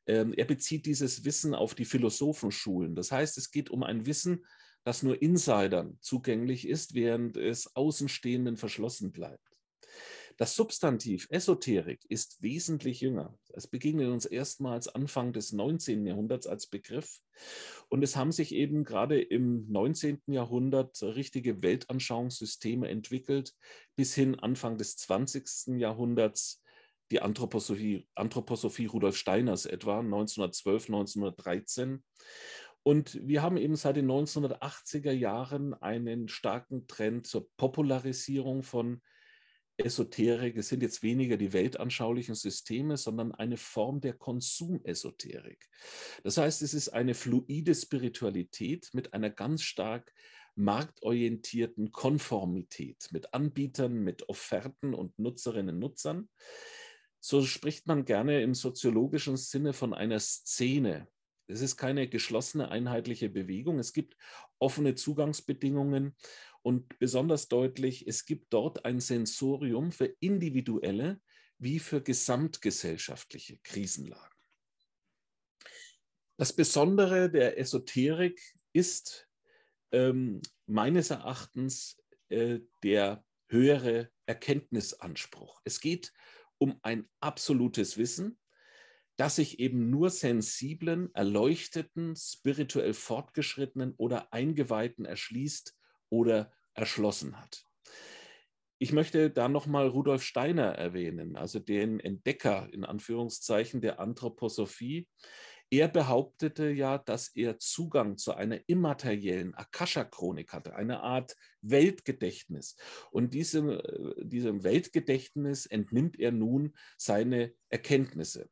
Ähm, er bezieht dieses Wissen auf die Philosophenschulen. Das heißt, es geht um ein Wissen, das nur Insidern zugänglich ist, während es Außenstehenden verschlossen bleibt. Das Substantiv Esoterik ist wesentlich jünger. Es begegnet uns erstmals Anfang des 19. Jahrhunderts als Begriff. Und es haben sich eben gerade im 19. Jahrhundert richtige Weltanschauungssysteme entwickelt, bis hin Anfang des 20. Jahrhunderts die Anthroposophie, Anthroposophie Rudolf Steiners etwa 1912, 1913. Und wir haben eben seit den 1980er Jahren einen starken Trend zur Popularisierung von Esoterik, es sind jetzt weniger die weltanschaulichen Systeme, sondern eine Form der Konsumesoterik. Das heißt, es ist eine fluide Spiritualität mit einer ganz stark marktorientierten Konformität mit Anbietern, mit Offerten und Nutzerinnen und Nutzern. So spricht man gerne im soziologischen Sinne von einer Szene. Es ist keine geschlossene einheitliche Bewegung. Es gibt offene Zugangsbedingungen und besonders deutlich, es gibt dort ein Sensorium für individuelle wie für gesamtgesellschaftliche Krisenlagen. Das Besondere der Esoterik ist ähm, meines Erachtens äh, der höhere Erkenntnisanspruch. Es geht um ein absolutes Wissen, das sich eben nur sensiblen, erleuchteten, spirituell fortgeschrittenen oder eingeweihten erschließt, oder erschlossen hat. Ich möchte da nochmal Rudolf Steiner erwähnen, also den Entdecker in Anführungszeichen der Anthroposophie. Er behauptete ja, dass er Zugang zu einer immateriellen Akasha-Chronik hatte, eine Art Weltgedächtnis. Und diesem, diesem Weltgedächtnis entnimmt er nun seine Erkenntnisse.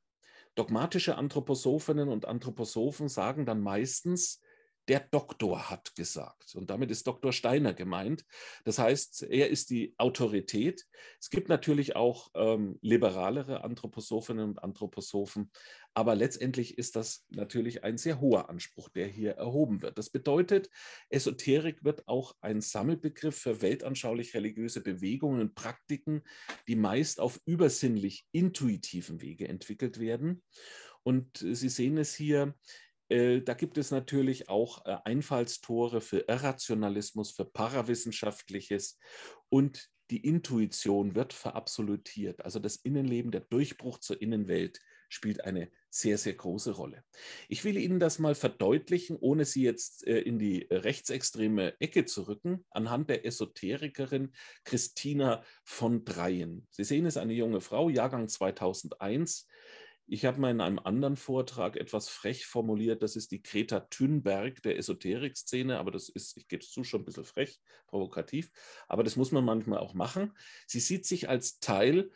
Dogmatische Anthroposophinnen und Anthroposophen sagen dann meistens, der Doktor hat gesagt. Und damit ist Dr. Steiner gemeint. Das heißt, er ist die Autorität. Es gibt natürlich auch ähm, liberalere Anthroposophinnen und Anthroposophen, aber letztendlich ist das natürlich ein sehr hoher Anspruch, der hier erhoben wird. Das bedeutet, Esoterik wird auch ein Sammelbegriff für weltanschaulich-religiöse Bewegungen und Praktiken, die meist auf übersinnlich intuitiven Wege entwickelt werden. Und äh, Sie sehen es hier, äh, da gibt es natürlich auch äh, Einfallstore für Irrationalismus, für Parawissenschaftliches und die Intuition wird verabsolutiert. Also das Innenleben, der Durchbruch zur Innenwelt spielt eine sehr, sehr große Rolle. Ich will Ihnen das mal verdeutlichen, ohne Sie jetzt äh, in die rechtsextreme Ecke zu rücken, anhand der Esoterikerin Christina von Dreien. Sie sehen es, eine junge Frau, Jahrgang 2001, ich habe mal in einem anderen Vortrag etwas frech formuliert, das ist die Greta Thunberg der Esoterik-Szene, aber das ist, ich gebe es zu, schon ein bisschen frech, provokativ, aber das muss man manchmal auch machen. Sie sieht sich als Teil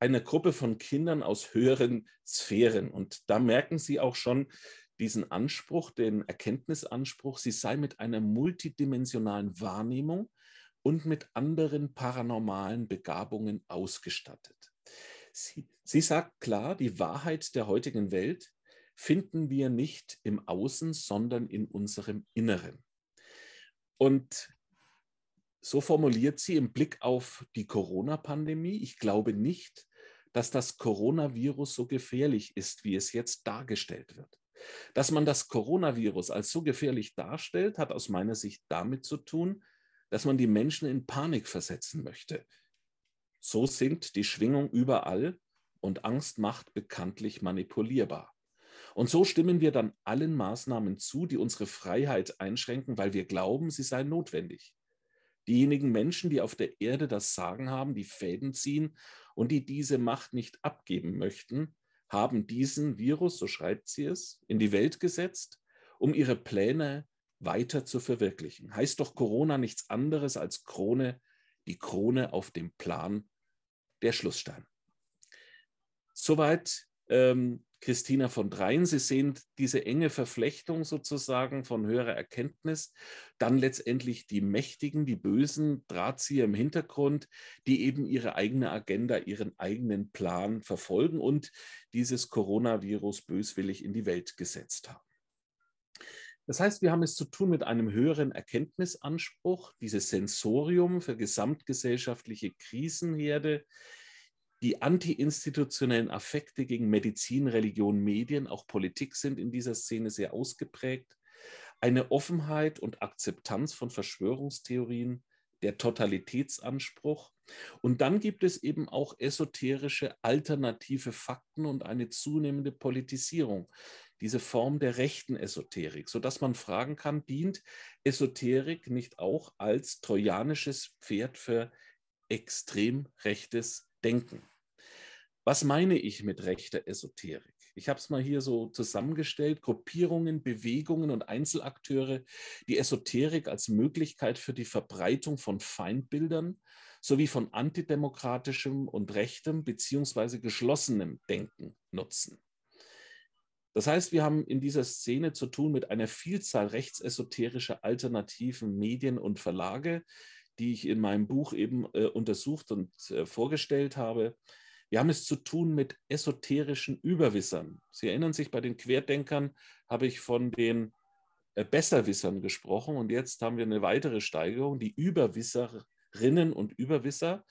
einer Gruppe von Kindern aus höheren Sphären und da merken Sie auch schon diesen Anspruch, den Erkenntnisanspruch, sie sei mit einer multidimensionalen Wahrnehmung und mit anderen paranormalen Begabungen ausgestattet. Sie, sie sagt klar, die Wahrheit der heutigen Welt finden wir nicht im Außen, sondern in unserem Inneren. Und so formuliert sie im Blick auf die Corona-Pandemie, ich glaube nicht, dass das Coronavirus so gefährlich ist, wie es jetzt dargestellt wird. Dass man das Coronavirus als so gefährlich darstellt, hat aus meiner Sicht damit zu tun, dass man die Menschen in Panik versetzen möchte, so sinkt die Schwingung überall und Angst macht bekanntlich manipulierbar. Und so stimmen wir dann allen Maßnahmen zu, die unsere Freiheit einschränken, weil wir glauben, sie seien notwendig. Diejenigen Menschen, die auf der Erde das Sagen haben, die Fäden ziehen und die diese Macht nicht abgeben möchten, haben diesen Virus, so schreibt sie es, in die Welt gesetzt, um ihre Pläne weiter zu verwirklichen. Heißt doch Corona nichts anderes als Krone, die Krone auf dem Plan der Schlussstein. Soweit ähm, Christina von Dreien. Sie sehen diese enge Verflechtung sozusagen von höherer Erkenntnis, dann letztendlich die Mächtigen, die Bösen, Drahtzieher im Hintergrund, die eben ihre eigene Agenda, ihren eigenen Plan verfolgen und dieses Coronavirus böswillig in die Welt gesetzt haben. Das heißt, wir haben es zu tun mit einem höheren Erkenntnisanspruch, dieses Sensorium für gesamtgesellschaftliche Krisenherde, die antiinstitutionellen Affekte gegen Medizin, Religion, Medien, auch Politik sind in dieser Szene sehr ausgeprägt, eine Offenheit und Akzeptanz von Verschwörungstheorien, der Totalitätsanspruch. Und dann gibt es eben auch esoterische alternative Fakten und eine zunehmende Politisierung diese Form der rechten Esoterik, sodass man fragen kann, dient Esoterik nicht auch als trojanisches Pferd für extrem rechtes Denken? Was meine ich mit rechter Esoterik? Ich habe es mal hier so zusammengestellt, Gruppierungen, Bewegungen und Einzelakteure, die Esoterik als Möglichkeit für die Verbreitung von Feindbildern sowie von antidemokratischem und rechtem bzw. geschlossenem Denken nutzen. Das heißt, wir haben in dieser Szene zu tun mit einer Vielzahl rechtsesoterischer alternativen Medien und Verlage, die ich in meinem Buch eben äh, untersucht und äh, vorgestellt habe. Wir haben es zu tun mit esoterischen Überwissern. Sie erinnern sich, bei den Querdenkern habe ich von den äh, Besserwissern gesprochen und jetzt haben wir eine weitere Steigerung, die Überwisserinnen und Überwisser.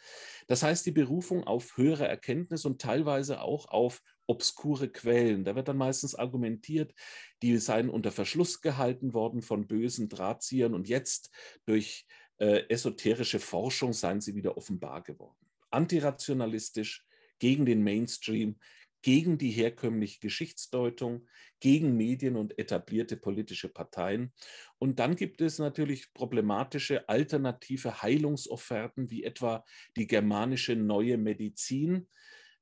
Das heißt, die Berufung auf höhere Erkenntnis und teilweise auch auf obskure Quellen. Da wird dann meistens argumentiert, die seien unter Verschluss gehalten worden von bösen Drahtziehern und jetzt durch äh, esoterische Forschung seien sie wieder offenbar geworden. Antirationalistisch, gegen den Mainstream, gegen die herkömmliche Geschichtsdeutung, gegen Medien und etablierte politische Parteien. Und dann gibt es natürlich problematische alternative Heilungsofferten, wie etwa die germanische neue Medizin,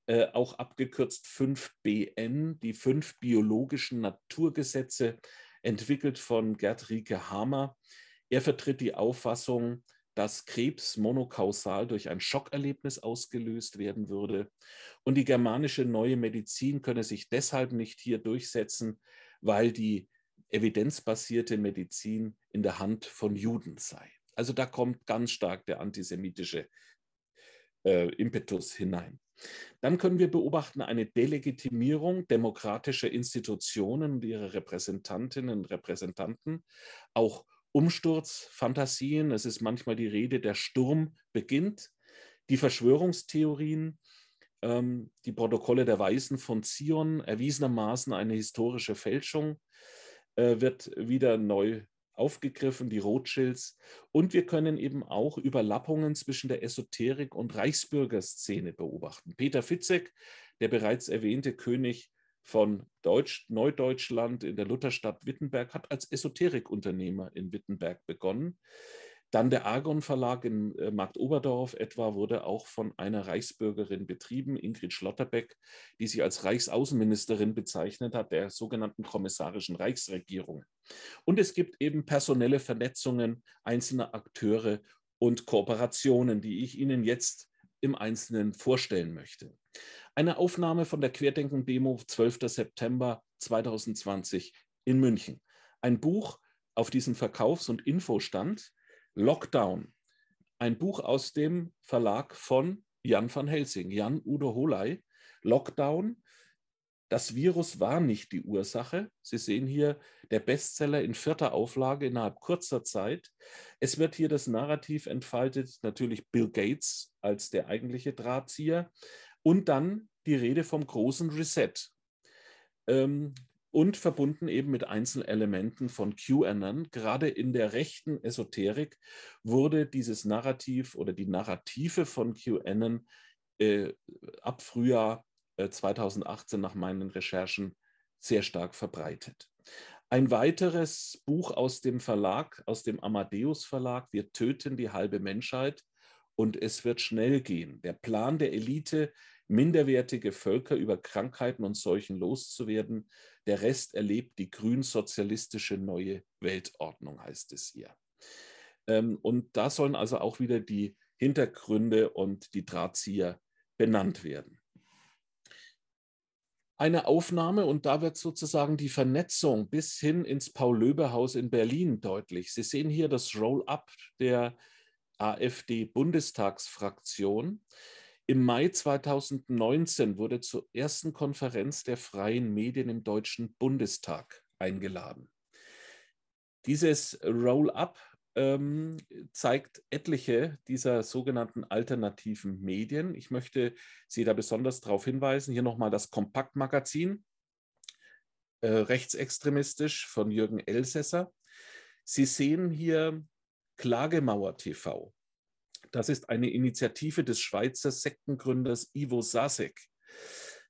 äh, auch abgekürzt 5BN, die fünf biologischen Naturgesetze, entwickelt von Gerd Rieke Hamer. Er vertritt die Auffassung, dass Krebs monokausal durch ein Schockerlebnis ausgelöst werden würde. Und die germanische neue Medizin könne sich deshalb nicht hier durchsetzen, weil die evidenzbasierte Medizin in der Hand von Juden sei. Also da kommt ganz stark der antisemitische äh, Impetus hinein. Dann können wir beobachten eine Delegitimierung demokratischer Institutionen und ihrer Repräsentantinnen und Repräsentanten, auch Umsturzfantasien, es ist manchmal die Rede, der Sturm beginnt, die Verschwörungstheorien, ähm, die Protokolle der Weisen von Zion, erwiesenermaßen eine historische Fälschung, äh, wird wieder neu aufgegriffen, die Rothschilds. Und wir können eben auch Überlappungen zwischen der Esoterik und Reichsbürgerszene beobachten. Peter Fitzek, der bereits erwähnte König von Deutsch, Neudeutschland in der Lutherstadt Wittenberg, hat als Esoterikunternehmer in Wittenberg begonnen. Dann der Argon Verlag in äh, Markt Oberdorf etwa wurde auch von einer Reichsbürgerin betrieben, Ingrid Schlotterbeck, die sich als Reichsaußenministerin bezeichnet hat, der sogenannten kommissarischen Reichsregierung. Und es gibt eben personelle Vernetzungen einzelner Akteure und Kooperationen, die ich Ihnen jetzt im Einzelnen vorstellen möchte. Eine Aufnahme von der Querdenken-Demo 12. September 2020 in München. Ein Buch auf diesem Verkaufs- und Infostand Lockdown, ein Buch aus dem Verlag von Jan van Helsing, Jan Udo Holey. Lockdown, das Virus war nicht die Ursache. Sie sehen hier der Bestseller in vierter Auflage innerhalb kurzer Zeit. Es wird hier das Narrativ entfaltet, natürlich Bill Gates als der eigentliche Drahtzieher und dann die Rede vom großen Reset. Ähm, und verbunden eben mit Einzelelementen von QAnon. Gerade in der rechten Esoterik wurde dieses Narrativ oder die Narrative von QAnon äh, ab Frühjahr äh, 2018 nach meinen Recherchen sehr stark verbreitet. Ein weiteres Buch aus dem Verlag, aus dem Amadeus Verlag, Wir töten die halbe Menschheit und es wird schnell gehen. Der Plan der Elite, minderwertige Völker über Krankheiten und Seuchen loszuwerden, der Rest erlebt die grünsozialistische neue Weltordnung, heißt es hier. Ähm, und da sollen also auch wieder die Hintergründe und die Drahtzieher benannt werden. Eine Aufnahme und da wird sozusagen die Vernetzung bis hin ins Paul-Löbe-Haus in Berlin deutlich. Sie sehen hier das Roll-up der AfD-Bundestagsfraktion. Im Mai 2019 wurde zur ersten Konferenz der freien Medien im Deutschen Bundestag eingeladen. Dieses Roll-up ähm, zeigt etliche dieser sogenannten alternativen Medien. Ich möchte Sie da besonders darauf hinweisen. Hier nochmal das Kompaktmagazin, äh, rechtsextremistisch von Jürgen Elsässer. Sie sehen hier Klagemauer TV, das ist eine Initiative des Schweizer Sektengründers Ivo Sasek.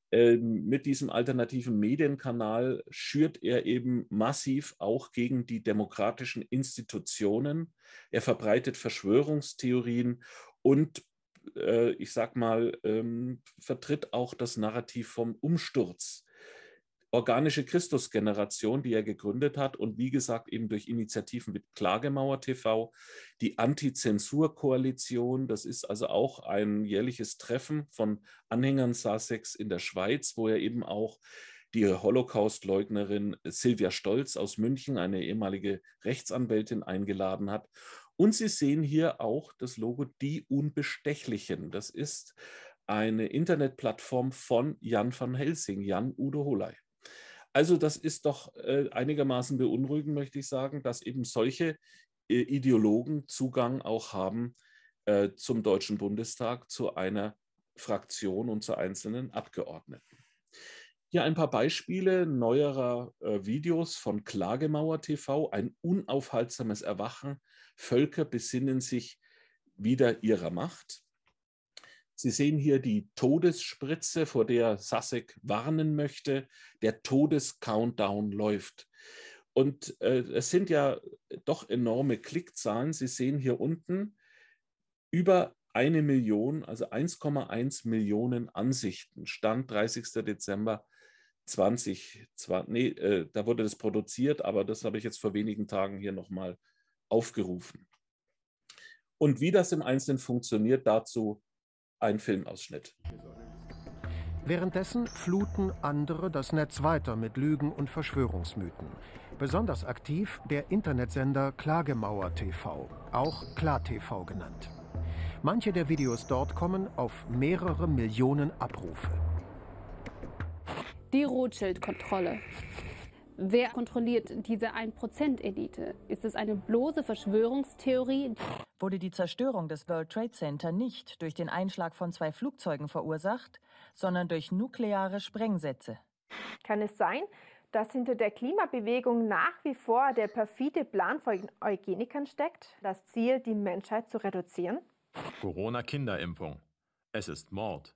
Ähm, mit diesem alternativen Medienkanal schürt er eben massiv auch gegen die demokratischen Institutionen. Er verbreitet Verschwörungstheorien und äh, ich sag mal, ähm, vertritt auch das Narrativ vom Umsturz organische Christusgeneration, die er gegründet hat und wie gesagt eben durch Initiativen mit Klagemauer TV, die anti koalition das ist also auch ein jährliches Treffen von Anhängern Sasex in der Schweiz, wo er eben auch die Holocaust-Leugnerin Silvia Stolz aus München, eine ehemalige Rechtsanwältin, eingeladen hat. Und Sie sehen hier auch das Logo Die Unbestechlichen. Das ist eine Internetplattform von Jan van Helsing, Jan Udo Holey. Also das ist doch äh, einigermaßen beunruhigend, möchte ich sagen, dass eben solche äh, Ideologen Zugang auch haben äh, zum Deutschen Bundestag, zu einer Fraktion und zu einzelnen Abgeordneten. Hier ein paar Beispiele neuerer Videos von Klagemauer TV. Ein unaufhaltsames Erwachen. Völker besinnen sich wieder ihrer Macht. Sie sehen hier die Todesspritze, vor der Sasek warnen möchte. Der Todescountdown läuft. Und äh, es sind ja doch enorme Klickzahlen. Sie sehen hier unten über eine Million, also 1,1 Millionen Ansichten, Stand 30. Dezember 2020. nee, äh, da wurde das produziert, aber das habe ich jetzt vor wenigen Tagen hier nochmal aufgerufen. Und wie das im Einzelnen funktioniert, dazu ein Filmausschnitt. Währenddessen fluten andere das Netz weiter mit Lügen und Verschwörungsmythen. Besonders aktiv der Internetsender Klagemauer TV, auch KlarTV genannt. Manche der Videos dort kommen auf mehrere Millionen Abrufe. Die Rothschild-Kontrolle. Wer kontrolliert diese 1%-Elite? Ist es eine bloße Verschwörungstheorie? Wurde die Zerstörung des World Trade Center nicht durch den Einschlag von zwei Flugzeugen verursacht, sondern durch nukleare Sprengsätze? Kann es sein, dass hinter der Klimabewegung nach wie vor der perfide Plan von Eugenikern steckt, das Ziel, die Menschheit zu reduzieren? Corona-Kinderimpfung. Es ist Mord.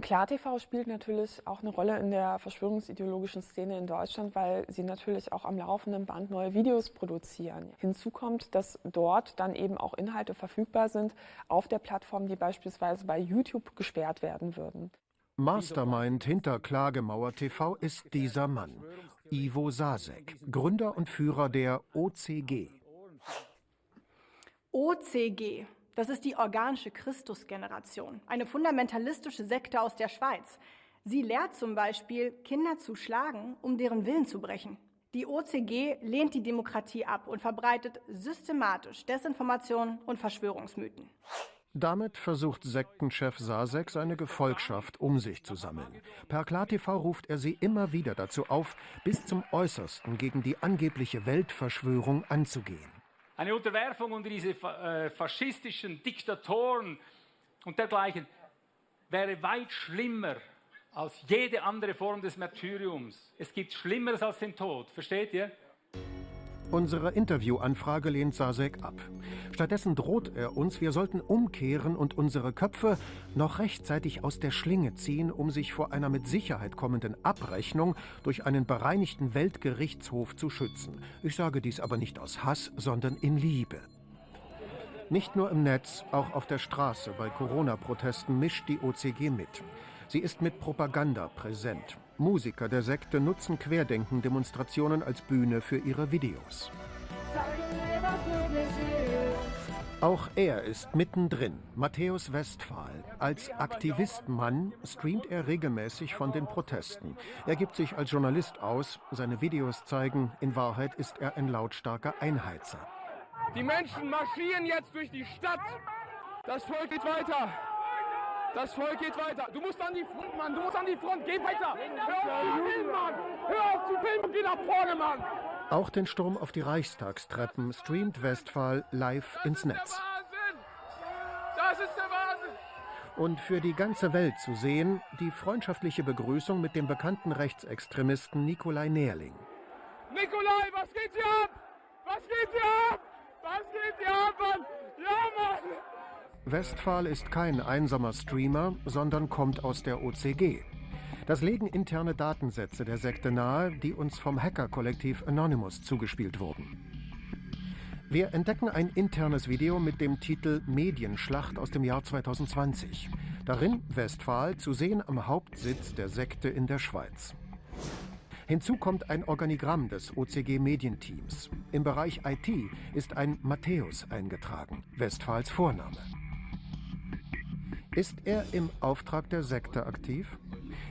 KlarTV spielt natürlich auch eine Rolle in der verschwörungsideologischen Szene in Deutschland, weil sie natürlich auch am laufenden Band neue Videos produzieren. Hinzu kommt, dass dort dann eben auch Inhalte verfügbar sind auf der Plattform, die beispielsweise bei YouTube gesperrt werden würden. Mastermind hinter Klagemauer TV ist dieser Mann, Ivo Sasek, Gründer und Führer der OCG. OCG, das ist die organische Christusgeneration, eine fundamentalistische Sekte aus der Schweiz. Sie lehrt zum Beispiel, Kinder zu schlagen, um deren Willen zu brechen. Die OCG lehnt die Demokratie ab und verbreitet systematisch Desinformation und Verschwörungsmythen. Damit versucht Sektenchef Sasek seine Gefolgschaft um sich zu sammeln. Per KlarTV ruft er sie immer wieder dazu auf, bis zum Äußersten gegen die angebliche Weltverschwörung anzugehen eine Unterwerfung unter diese äh, faschistischen Diktatoren und dergleichen wäre weit schlimmer als jede andere Form des Märtyriums. Es gibt Schlimmeres als den Tod, versteht ihr? Unsere Interviewanfrage lehnt Sasek ab. Stattdessen droht er uns, wir sollten umkehren und unsere Köpfe noch rechtzeitig aus der Schlinge ziehen, um sich vor einer mit Sicherheit kommenden Abrechnung durch einen bereinigten Weltgerichtshof zu schützen. Ich sage dies aber nicht aus Hass, sondern in Liebe. Nicht nur im Netz, auch auf der Straße bei Corona-Protesten mischt die OCG mit. Sie ist mit Propaganda präsent. Musiker der Sekte nutzen Querdenken-Demonstrationen als Bühne für ihre Videos. Auch er ist mittendrin, Matthäus Westphal. Als Aktivistenmann streamt er regelmäßig von den Protesten. Er gibt sich als Journalist aus, seine Videos zeigen, in Wahrheit ist er ein lautstarker Einheizer. Die Menschen marschieren jetzt durch die Stadt. Das Volk geht weiter. Das Volk geht weiter. Du musst an die Front, Mann. Du musst an die Front. Geh weiter. Hör auf zu filmen, Mann. Hör auf zu filmen und geh nach vorne, Mann. Auch den Sturm auf die Reichstagstreppen streamt Westphal live das ins Netz. Das ist der Wahnsinn. Und für die ganze Welt zu sehen, die freundschaftliche Begrüßung mit dem bekannten Rechtsextremisten Nikolai Nährling. Nikolai, was geht hier ab? Was geht hier ab? Was geht hier ab, Mann? Ja, Mann! Westphal ist kein einsamer Streamer, sondern kommt aus der OCG. Das legen interne Datensätze der Sekte nahe, die uns vom Hacker-Kollektiv Anonymous zugespielt wurden. Wir entdecken ein internes Video mit dem Titel Medienschlacht aus dem Jahr 2020. Darin Westphal zu sehen am Hauptsitz der Sekte in der Schweiz. Hinzu kommt ein Organigramm des OCG Medienteams. Im Bereich IT ist ein Matthäus eingetragen, Westphals Vorname. Ist er im Auftrag der Sekte aktiv?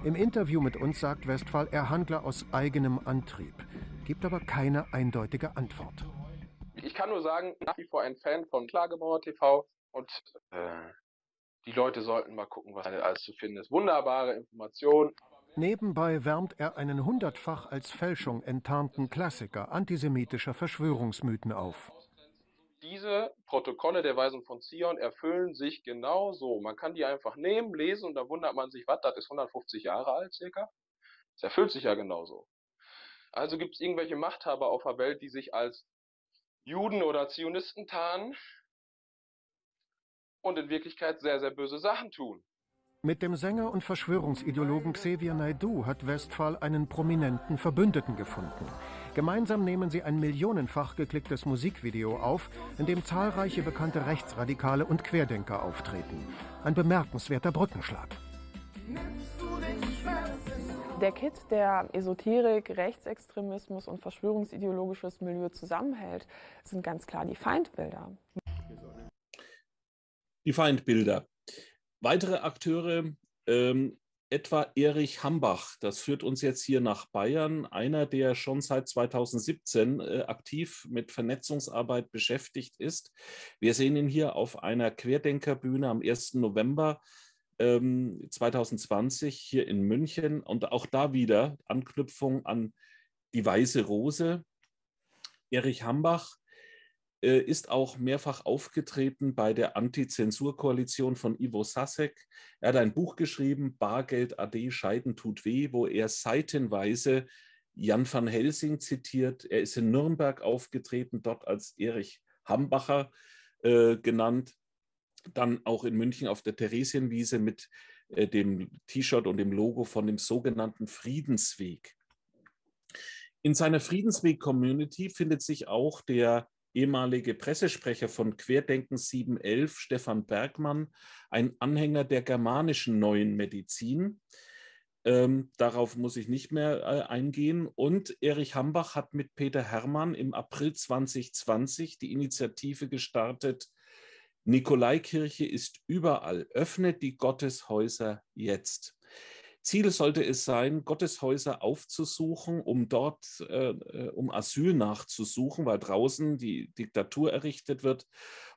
Im Interview mit uns sagt Westphal, er handle aus eigenem Antrieb, gibt aber keine eindeutige Antwort. Ich kann nur sagen, nach wie vor ein Fan von Klagemauer TV und äh, die Leute sollten mal gucken, was da alles zu finden ist. Wunderbare Information. Nebenbei wärmt er einen hundertfach als Fälschung enttarnten Klassiker antisemitischer Verschwörungsmythen auf diese Protokolle der Weisen von Zion erfüllen sich genauso. Man kann die einfach nehmen, lesen und dann wundert man sich, was, das ist 150 Jahre alt circa. Es erfüllt sich ja genauso. Also gibt es irgendwelche Machthaber auf der Welt, die sich als Juden oder Zionisten tarnen und in Wirklichkeit sehr, sehr böse Sachen tun. Mit dem Sänger und Verschwörungsideologen Xavier Naidu hat Westphal einen prominenten Verbündeten gefunden. Gemeinsam nehmen sie ein millionenfach geklicktes Musikvideo auf, in dem zahlreiche bekannte Rechtsradikale und Querdenker auftreten. Ein bemerkenswerter Brückenschlag. Der Kit, der Esoterik, Rechtsextremismus und verschwörungsideologisches Milieu zusammenhält, sind ganz klar die Feindbilder. Die Feindbilder. Weitere Akteure ähm, etwa Erich Hambach. Das führt uns jetzt hier nach Bayern, einer, der schon seit 2017 äh, aktiv mit Vernetzungsarbeit beschäftigt ist. Wir sehen ihn hier auf einer Querdenkerbühne am 1. November 2020 ähm, hier in München und auch da wieder Anknüpfung an die Weiße Rose. Erich Hambach äh, ist auch mehrfach aufgetreten bei der Antizensurkoalition von Ivo Sasek. Er hat ein Buch geschrieben, Bargeld AD, Scheiden tut weh, wo er seitenweise Jan van Helsing zitiert. Er ist in Nürnberg aufgetreten, dort als Erich Hambacher äh, genannt. Dann auch in München auf der Theresienwiese mit äh, dem T-Shirt und dem Logo von dem sogenannten Friedensweg. In seiner Friedensweg-Community findet sich auch der ehemalige Pressesprecher von Querdenken 711, Stefan Bergmann, ein Anhänger der germanischen neuen Medizin. Ähm, darauf muss ich nicht mehr äh, eingehen. Und Erich Hambach hat mit Peter Hermann im April 2020 die Initiative gestartet, Nikolaikirche ist überall, öffnet die Gotteshäuser jetzt. Ziel sollte es sein, Gotteshäuser aufzusuchen, um dort äh, äh, um Asyl nachzusuchen, weil draußen die Diktatur errichtet wird.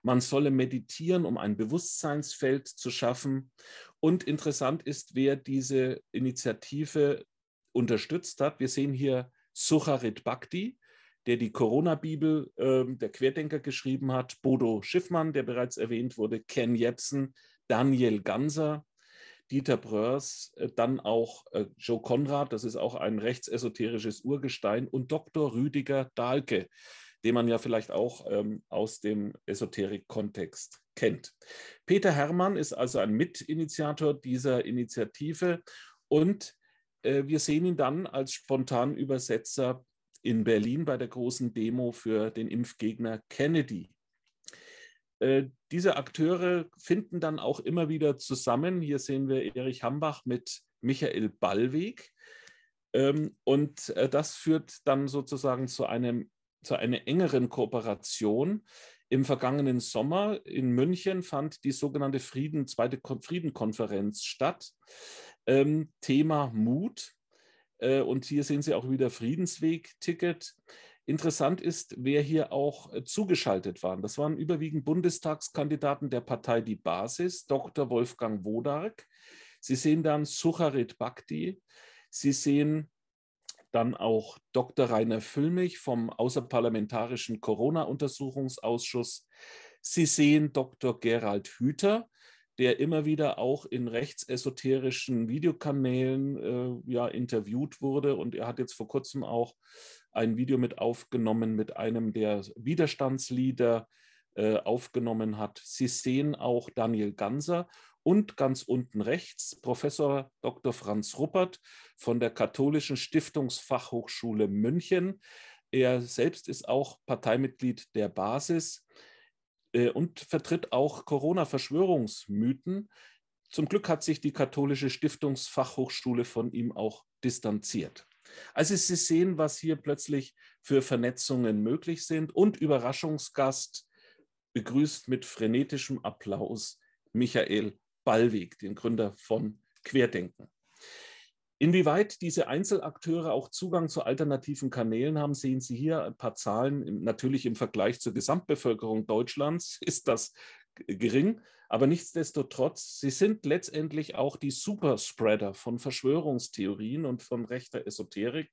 Man solle meditieren, um ein Bewusstseinsfeld zu schaffen. Und interessant ist, wer diese Initiative unterstützt hat. Wir sehen hier Sucharit Bhakti, der die Corona-Bibel äh, der Querdenker geschrieben hat, Bodo Schiffmann, der bereits erwähnt wurde, Ken Jebsen, Daniel Ganser, Dieter Bröers, äh, dann auch äh, Joe Konrad, das ist auch ein rechtsesoterisches Urgestein, und Dr. Rüdiger Dahlke, den man ja vielleicht auch ähm, aus dem Esoterik-Kontext kennt. Peter Herrmann ist also ein Mitinitiator dieser Initiative und äh, wir sehen ihn dann als Spontanübersetzer in Berlin bei der großen Demo für den Impfgegner Kennedy diese Akteure finden dann auch immer wieder zusammen. Hier sehen wir Erich Hambach mit Michael Ballweg. Ähm, und äh, das führt dann sozusagen zu, einem, zu einer engeren Kooperation. Im vergangenen Sommer in München fand die sogenannte Frieden, zweite Friedenkonferenz statt. Ähm, Thema Mut. Äh, und hier sehen Sie auch wieder Friedensweg-Ticket. Interessant ist, wer hier auch äh, zugeschaltet waren. Das waren überwiegend Bundestagskandidaten der Partei Die Basis, Dr. Wolfgang Wodark. Sie sehen dann Sucharit Bhakti. Sie sehen dann auch Dr. Rainer Füllmich vom Außerparlamentarischen Corona-Untersuchungsausschuss. Sie sehen Dr. Gerald Hüther, der immer wieder auch in rechtsesoterischen Videokanälen äh, ja, interviewt wurde. Und er hat jetzt vor kurzem auch ein Video mit aufgenommen mit einem der Widerstandslieder äh, aufgenommen hat. Sie sehen auch Daniel Ganser und ganz unten rechts Professor Dr. Franz Ruppert von der Katholischen Stiftungsfachhochschule München. Er selbst ist auch Parteimitglied der Basis äh, und vertritt auch Corona-Verschwörungsmythen. Zum Glück hat sich die Katholische Stiftungsfachhochschule von ihm auch distanziert. Also Sie sehen, was hier plötzlich für Vernetzungen möglich sind. Und Überraschungsgast begrüßt mit frenetischem Applaus Michael Ballweg, den Gründer von Querdenken. Inwieweit diese Einzelakteure auch Zugang zu alternativen Kanälen haben, sehen Sie hier ein paar Zahlen. Natürlich im Vergleich zur Gesamtbevölkerung Deutschlands ist das gering, aber nichtsdestotrotz, sie sind letztendlich auch die Superspreader von Verschwörungstheorien und von rechter Esoterik.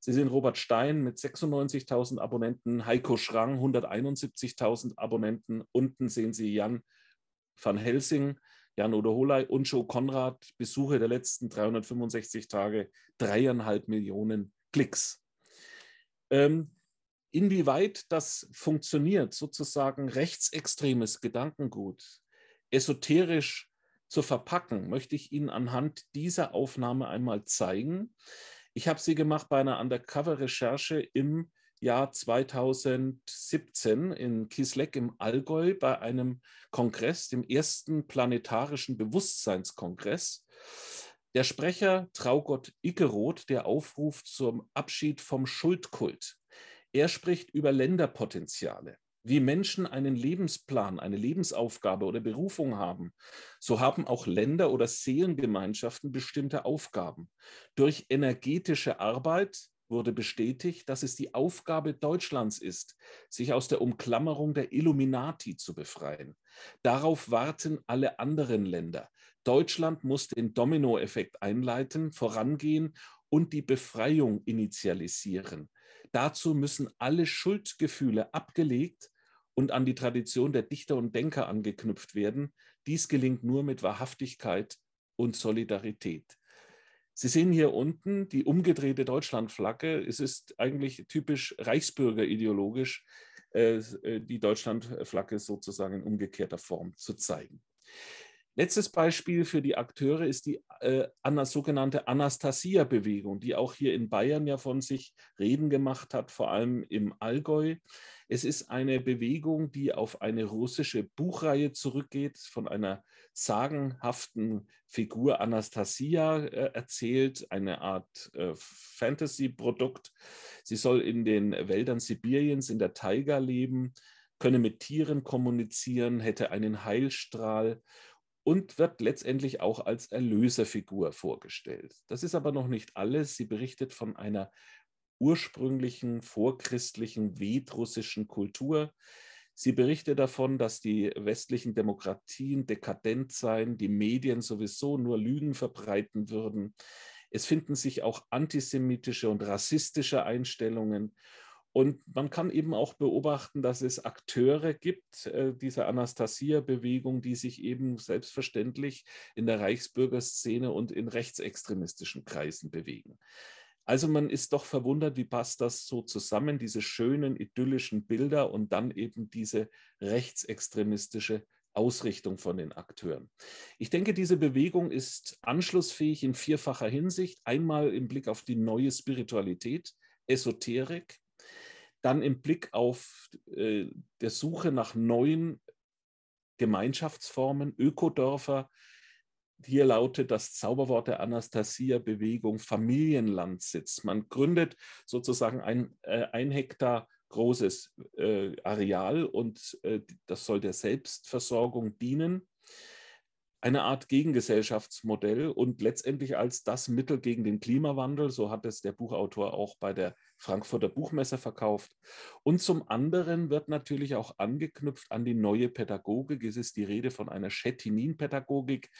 Sie sind Robert Stein mit 96.000 Abonnenten, Heiko Schrang 171.000 Abonnenten. Unten sehen Sie Jan van Helsing, Jan Odoholay und Joe Konrad. Besuche der letzten 365 Tage, dreieinhalb Millionen Klicks. Ähm, Inwieweit das funktioniert, sozusagen rechtsextremes Gedankengut esoterisch zu verpacken, möchte ich Ihnen anhand dieser Aufnahme einmal zeigen. Ich habe sie gemacht bei einer Undercover-Recherche im Jahr 2017 in Kisleck im Allgäu bei einem Kongress, dem ersten planetarischen Bewusstseinskongress. Der Sprecher Traugott Ickeroth, der aufruft zum Abschied vom Schuldkult er spricht über Länderpotenziale. Wie Menschen einen Lebensplan, eine Lebensaufgabe oder Berufung haben, so haben auch Länder oder Seelengemeinschaften bestimmte Aufgaben. Durch energetische Arbeit wurde bestätigt, dass es die Aufgabe Deutschlands ist, sich aus der Umklammerung der Illuminati zu befreien. Darauf warten alle anderen Länder. Deutschland muss den Dominoeffekt einleiten, vorangehen und die Befreiung initialisieren. Dazu müssen alle Schuldgefühle abgelegt und an die Tradition der Dichter und Denker angeknüpft werden. Dies gelingt nur mit Wahrhaftigkeit und Solidarität. Sie sehen hier unten die umgedrehte Deutschlandflagge. Es ist eigentlich typisch reichsbürgerideologisch, äh, die Deutschlandflagge sozusagen in umgekehrter Form zu zeigen. Letztes Beispiel für die Akteure ist die äh, sogenannte Anastasia-Bewegung, die auch hier in Bayern ja von sich reden gemacht hat, vor allem im Allgäu. Es ist eine Bewegung, die auf eine russische Buchreihe zurückgeht, von einer sagenhaften Figur Anastasia äh, erzählt, eine Art äh, Fantasy-Produkt. Sie soll in den Wäldern Sibiriens, in der Taiga leben, könne mit Tieren kommunizieren, hätte einen Heilstrahl und wird letztendlich auch als Erlöserfigur vorgestellt. Das ist aber noch nicht alles. Sie berichtet von einer ursprünglichen vorchristlichen vetrussischen Kultur. Sie berichtet davon, dass die westlichen Demokratien dekadent seien, die Medien sowieso nur Lügen verbreiten würden. Es finden sich auch antisemitische und rassistische Einstellungen. Und man kann eben auch beobachten, dass es Akteure gibt, äh, dieser Anastasia-Bewegung, die sich eben selbstverständlich in der Reichsbürgerszene und in rechtsextremistischen Kreisen bewegen. Also man ist doch verwundert, wie passt das so zusammen, diese schönen idyllischen Bilder und dann eben diese rechtsextremistische Ausrichtung von den Akteuren. Ich denke, diese Bewegung ist anschlussfähig in vierfacher Hinsicht. Einmal im Blick auf die neue Spiritualität, Esoterik, dann im Blick auf äh, der Suche nach neuen Gemeinschaftsformen, Ökodörfer. Hier lautet das Zauberwort der Anastasia-Bewegung Familienlandsitz. Man gründet sozusagen ein, äh, ein Hektar großes äh, Areal und äh, das soll der Selbstversorgung dienen eine Art Gegengesellschaftsmodell und letztendlich als das Mittel gegen den Klimawandel, so hat es der Buchautor auch bei der Frankfurter Buchmesse verkauft. Und zum anderen wird natürlich auch angeknüpft an die neue Pädagogik. Es ist die Rede von einer Chetinin-Pädagogik,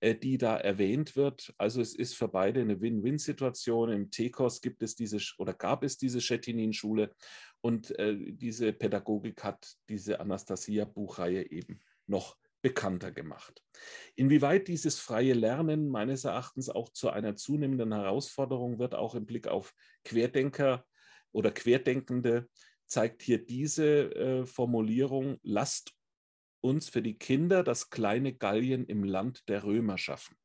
äh, die da erwähnt wird. Also es ist für beide eine Win-Win-Situation. Im Tekos gibt es diese oder gab es diese Chetinin-Schule und äh, diese Pädagogik hat diese Anastasia-Buchreihe eben noch bekannter gemacht. Inwieweit dieses freie Lernen meines Erachtens auch zu einer zunehmenden Herausforderung wird, auch im Blick auf Querdenker oder Querdenkende, zeigt hier diese äh, Formulierung, lasst uns für die Kinder das kleine Gallien im Land der Römer schaffen.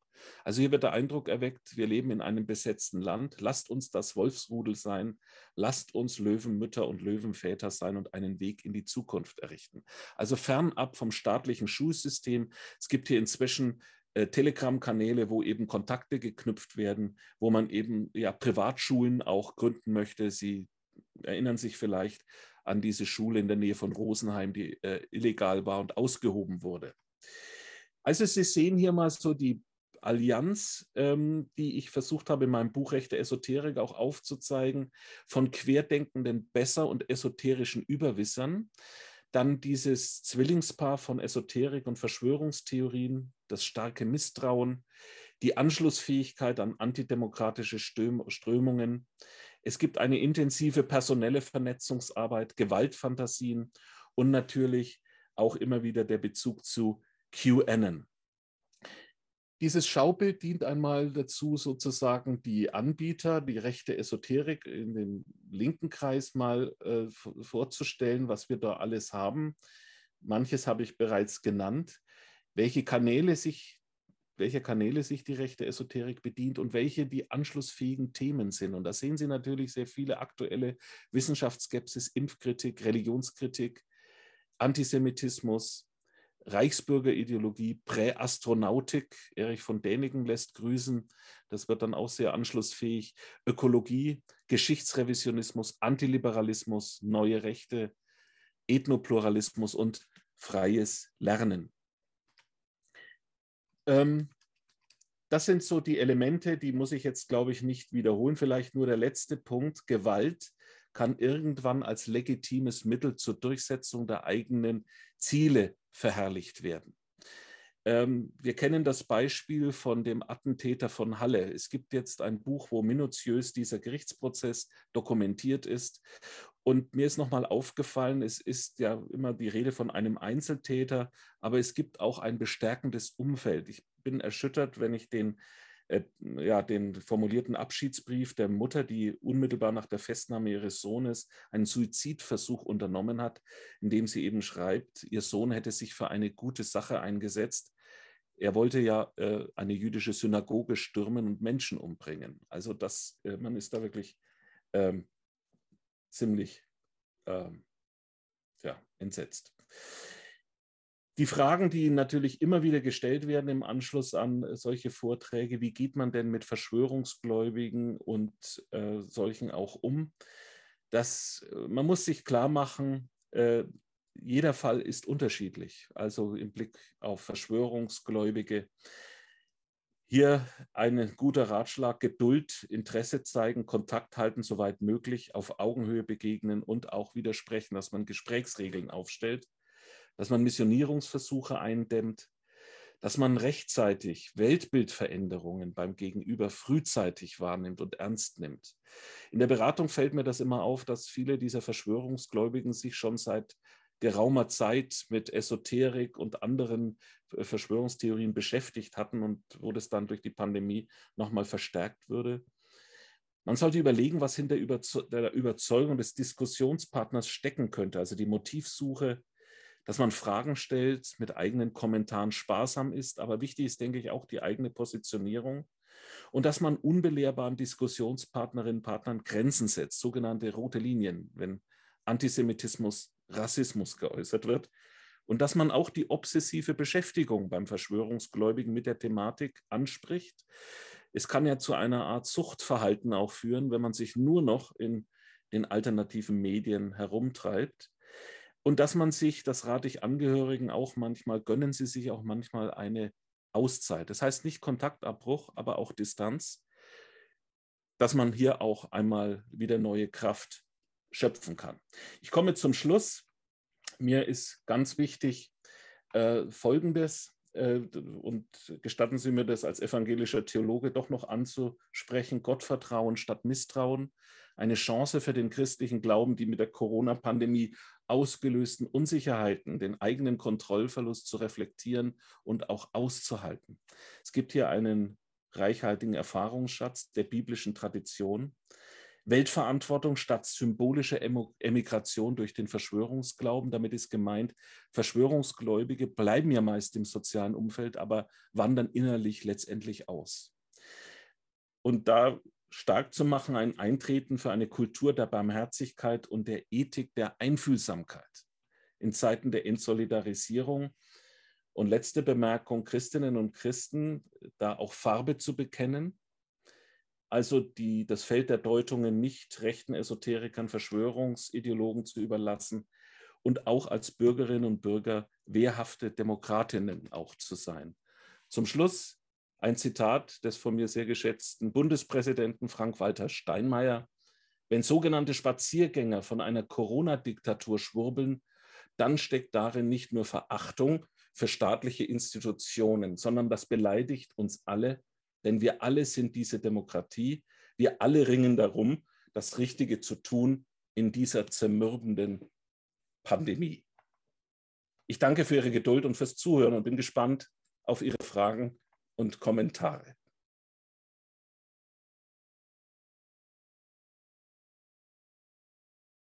Also hier wird der Eindruck erweckt, wir leben in einem besetzten Land. Lasst uns das Wolfsrudel sein. Lasst uns Löwenmütter und Löwenväter sein und einen Weg in die Zukunft errichten. Also fernab vom staatlichen Schulsystem. Es gibt hier inzwischen äh, Telegram-Kanäle, wo eben Kontakte geknüpft werden, wo man eben ja Privatschulen auch gründen möchte. Sie erinnern sich vielleicht an diese Schule in der Nähe von Rosenheim, die äh, illegal war und ausgehoben wurde. Also Sie sehen hier mal so die Allianz, ähm, die ich versucht habe, in meinem Buch Rechte Esoterik auch aufzuzeigen, von querdenkenden Besser und esoterischen Überwissern. Dann dieses Zwillingspaar von Esoterik und Verschwörungstheorien, das starke Misstrauen, die Anschlussfähigkeit an antidemokratische Strömungen. Es gibt eine intensive personelle Vernetzungsarbeit, Gewaltfantasien und natürlich auch immer wieder der Bezug zu QAnon. Dieses Schaubild dient einmal dazu, sozusagen die Anbieter, die rechte Esoterik in dem linken Kreis mal äh, vorzustellen, was wir da alles haben. Manches habe ich bereits genannt. Welche Kanäle sich welche Kanäle sich die rechte Esoterik bedient und welche die anschlussfähigen Themen sind. Und da sehen Sie natürlich sehr viele aktuelle Wissenschaftsskepsis, Impfkritik, Religionskritik, Antisemitismus, Reichsbürgerideologie, Präastronautik. Erich von Däniken lässt grüßen. Das wird dann auch sehr anschlussfähig. Ökologie, Geschichtsrevisionismus, Antiliberalismus, neue Rechte, Ethnopluralismus und freies Lernen. Ähm, das sind so die Elemente, die muss ich jetzt, glaube ich, nicht wiederholen. Vielleicht nur der letzte Punkt. Gewalt kann irgendwann als legitimes Mittel zur Durchsetzung der eigenen Ziele verherrlicht werden. Ähm, wir kennen das Beispiel von dem Attentäter von Halle. Es gibt jetzt ein Buch, wo minutiös dieser Gerichtsprozess dokumentiert ist. Und mir ist nochmal aufgefallen, es ist ja immer die Rede von einem Einzeltäter, aber es gibt auch ein bestärkendes Umfeld. Ich bin erschüttert, wenn ich den äh, ja, den formulierten Abschiedsbrief der Mutter, die unmittelbar nach der Festnahme ihres Sohnes einen Suizidversuch unternommen hat, in dem sie eben schreibt, ihr Sohn hätte sich für eine gute Sache eingesetzt. Er wollte ja äh, eine jüdische Synagoge stürmen und Menschen umbringen. Also das, äh, man ist da wirklich ähm, ziemlich ähm, ja, entsetzt. Die Fragen, die natürlich immer wieder gestellt werden im Anschluss an äh, solche Vorträge, wie geht man denn mit Verschwörungsgläubigen und äh, solchen auch um? Das, äh, man muss sich klar machen, äh, jeder Fall ist unterschiedlich. Also im Blick auf Verschwörungsgläubige. Hier ein guter Ratschlag, Geduld, Interesse zeigen, Kontakt halten, soweit möglich, auf Augenhöhe begegnen und auch widersprechen, dass man Gesprächsregeln aufstellt dass man Missionierungsversuche eindämmt, dass man rechtzeitig Weltbildveränderungen beim Gegenüber frühzeitig wahrnimmt und ernst nimmt. In der Beratung fällt mir das immer auf, dass viele dieser Verschwörungsgläubigen sich schon seit geraumer Zeit mit Esoterik und anderen äh, Verschwörungstheorien beschäftigt hatten und wo das dann durch die Pandemie nochmal verstärkt würde. Man sollte überlegen, was hinter der Überzeugung des Diskussionspartners stecken könnte, also die Motivsuche, dass man Fragen stellt, mit eigenen Kommentaren sparsam ist. Aber wichtig ist, denke ich, auch die eigene Positionierung und dass man unbelehrbaren Diskussionspartnerinnen und Partnern Grenzen setzt, sogenannte rote Linien, wenn Antisemitismus, Rassismus geäußert wird. Und dass man auch die obsessive Beschäftigung beim Verschwörungsgläubigen mit der Thematik anspricht. Es kann ja zu einer Art Suchtverhalten auch führen, wenn man sich nur noch in den alternativen Medien herumtreibt. Und dass man sich, das rate ich Angehörigen auch manchmal, gönnen sie sich auch manchmal eine Auszeit. Das heißt nicht Kontaktabbruch, aber auch Distanz, dass man hier auch einmal wieder neue Kraft schöpfen kann. Ich komme zum Schluss. Mir ist ganz wichtig äh, Folgendes äh, und gestatten Sie mir das als evangelischer Theologe doch noch anzusprechen. Gottvertrauen statt Misstrauen. Eine Chance für den christlichen Glauben, die mit der Corona-Pandemie ausgelösten Unsicherheiten, den eigenen Kontrollverlust zu reflektieren und auch auszuhalten. Es gibt hier einen reichhaltigen Erfahrungsschatz der biblischen Tradition. Weltverantwortung statt symbolischer Emigration durch den Verschwörungsglauben. Damit ist gemeint, Verschwörungsgläubige bleiben ja meist im sozialen Umfeld, aber wandern innerlich letztendlich aus. Und da stark zu machen, ein Eintreten für eine Kultur der Barmherzigkeit und der Ethik der Einfühlsamkeit in Zeiten der Insolidarisierung. Und letzte Bemerkung, Christinnen und Christen, da auch Farbe zu bekennen, also die, das Feld der Deutungen nicht rechten Esoterikern, Verschwörungsideologen zu überlassen und auch als Bürgerinnen und Bürger wehrhafte Demokratinnen auch zu sein. Zum Schluss ein Zitat des von mir sehr geschätzten Bundespräsidenten Frank-Walter Steinmeier. Wenn sogenannte Spaziergänger von einer Corona-Diktatur schwurbeln, dann steckt darin nicht nur Verachtung für staatliche Institutionen, sondern das beleidigt uns alle, denn wir alle sind diese Demokratie, wir alle ringen darum, das Richtige zu tun in dieser zermürbenden Pandemie. Ich danke für Ihre Geduld und fürs Zuhören und bin gespannt auf Ihre Fragen und Kommentare.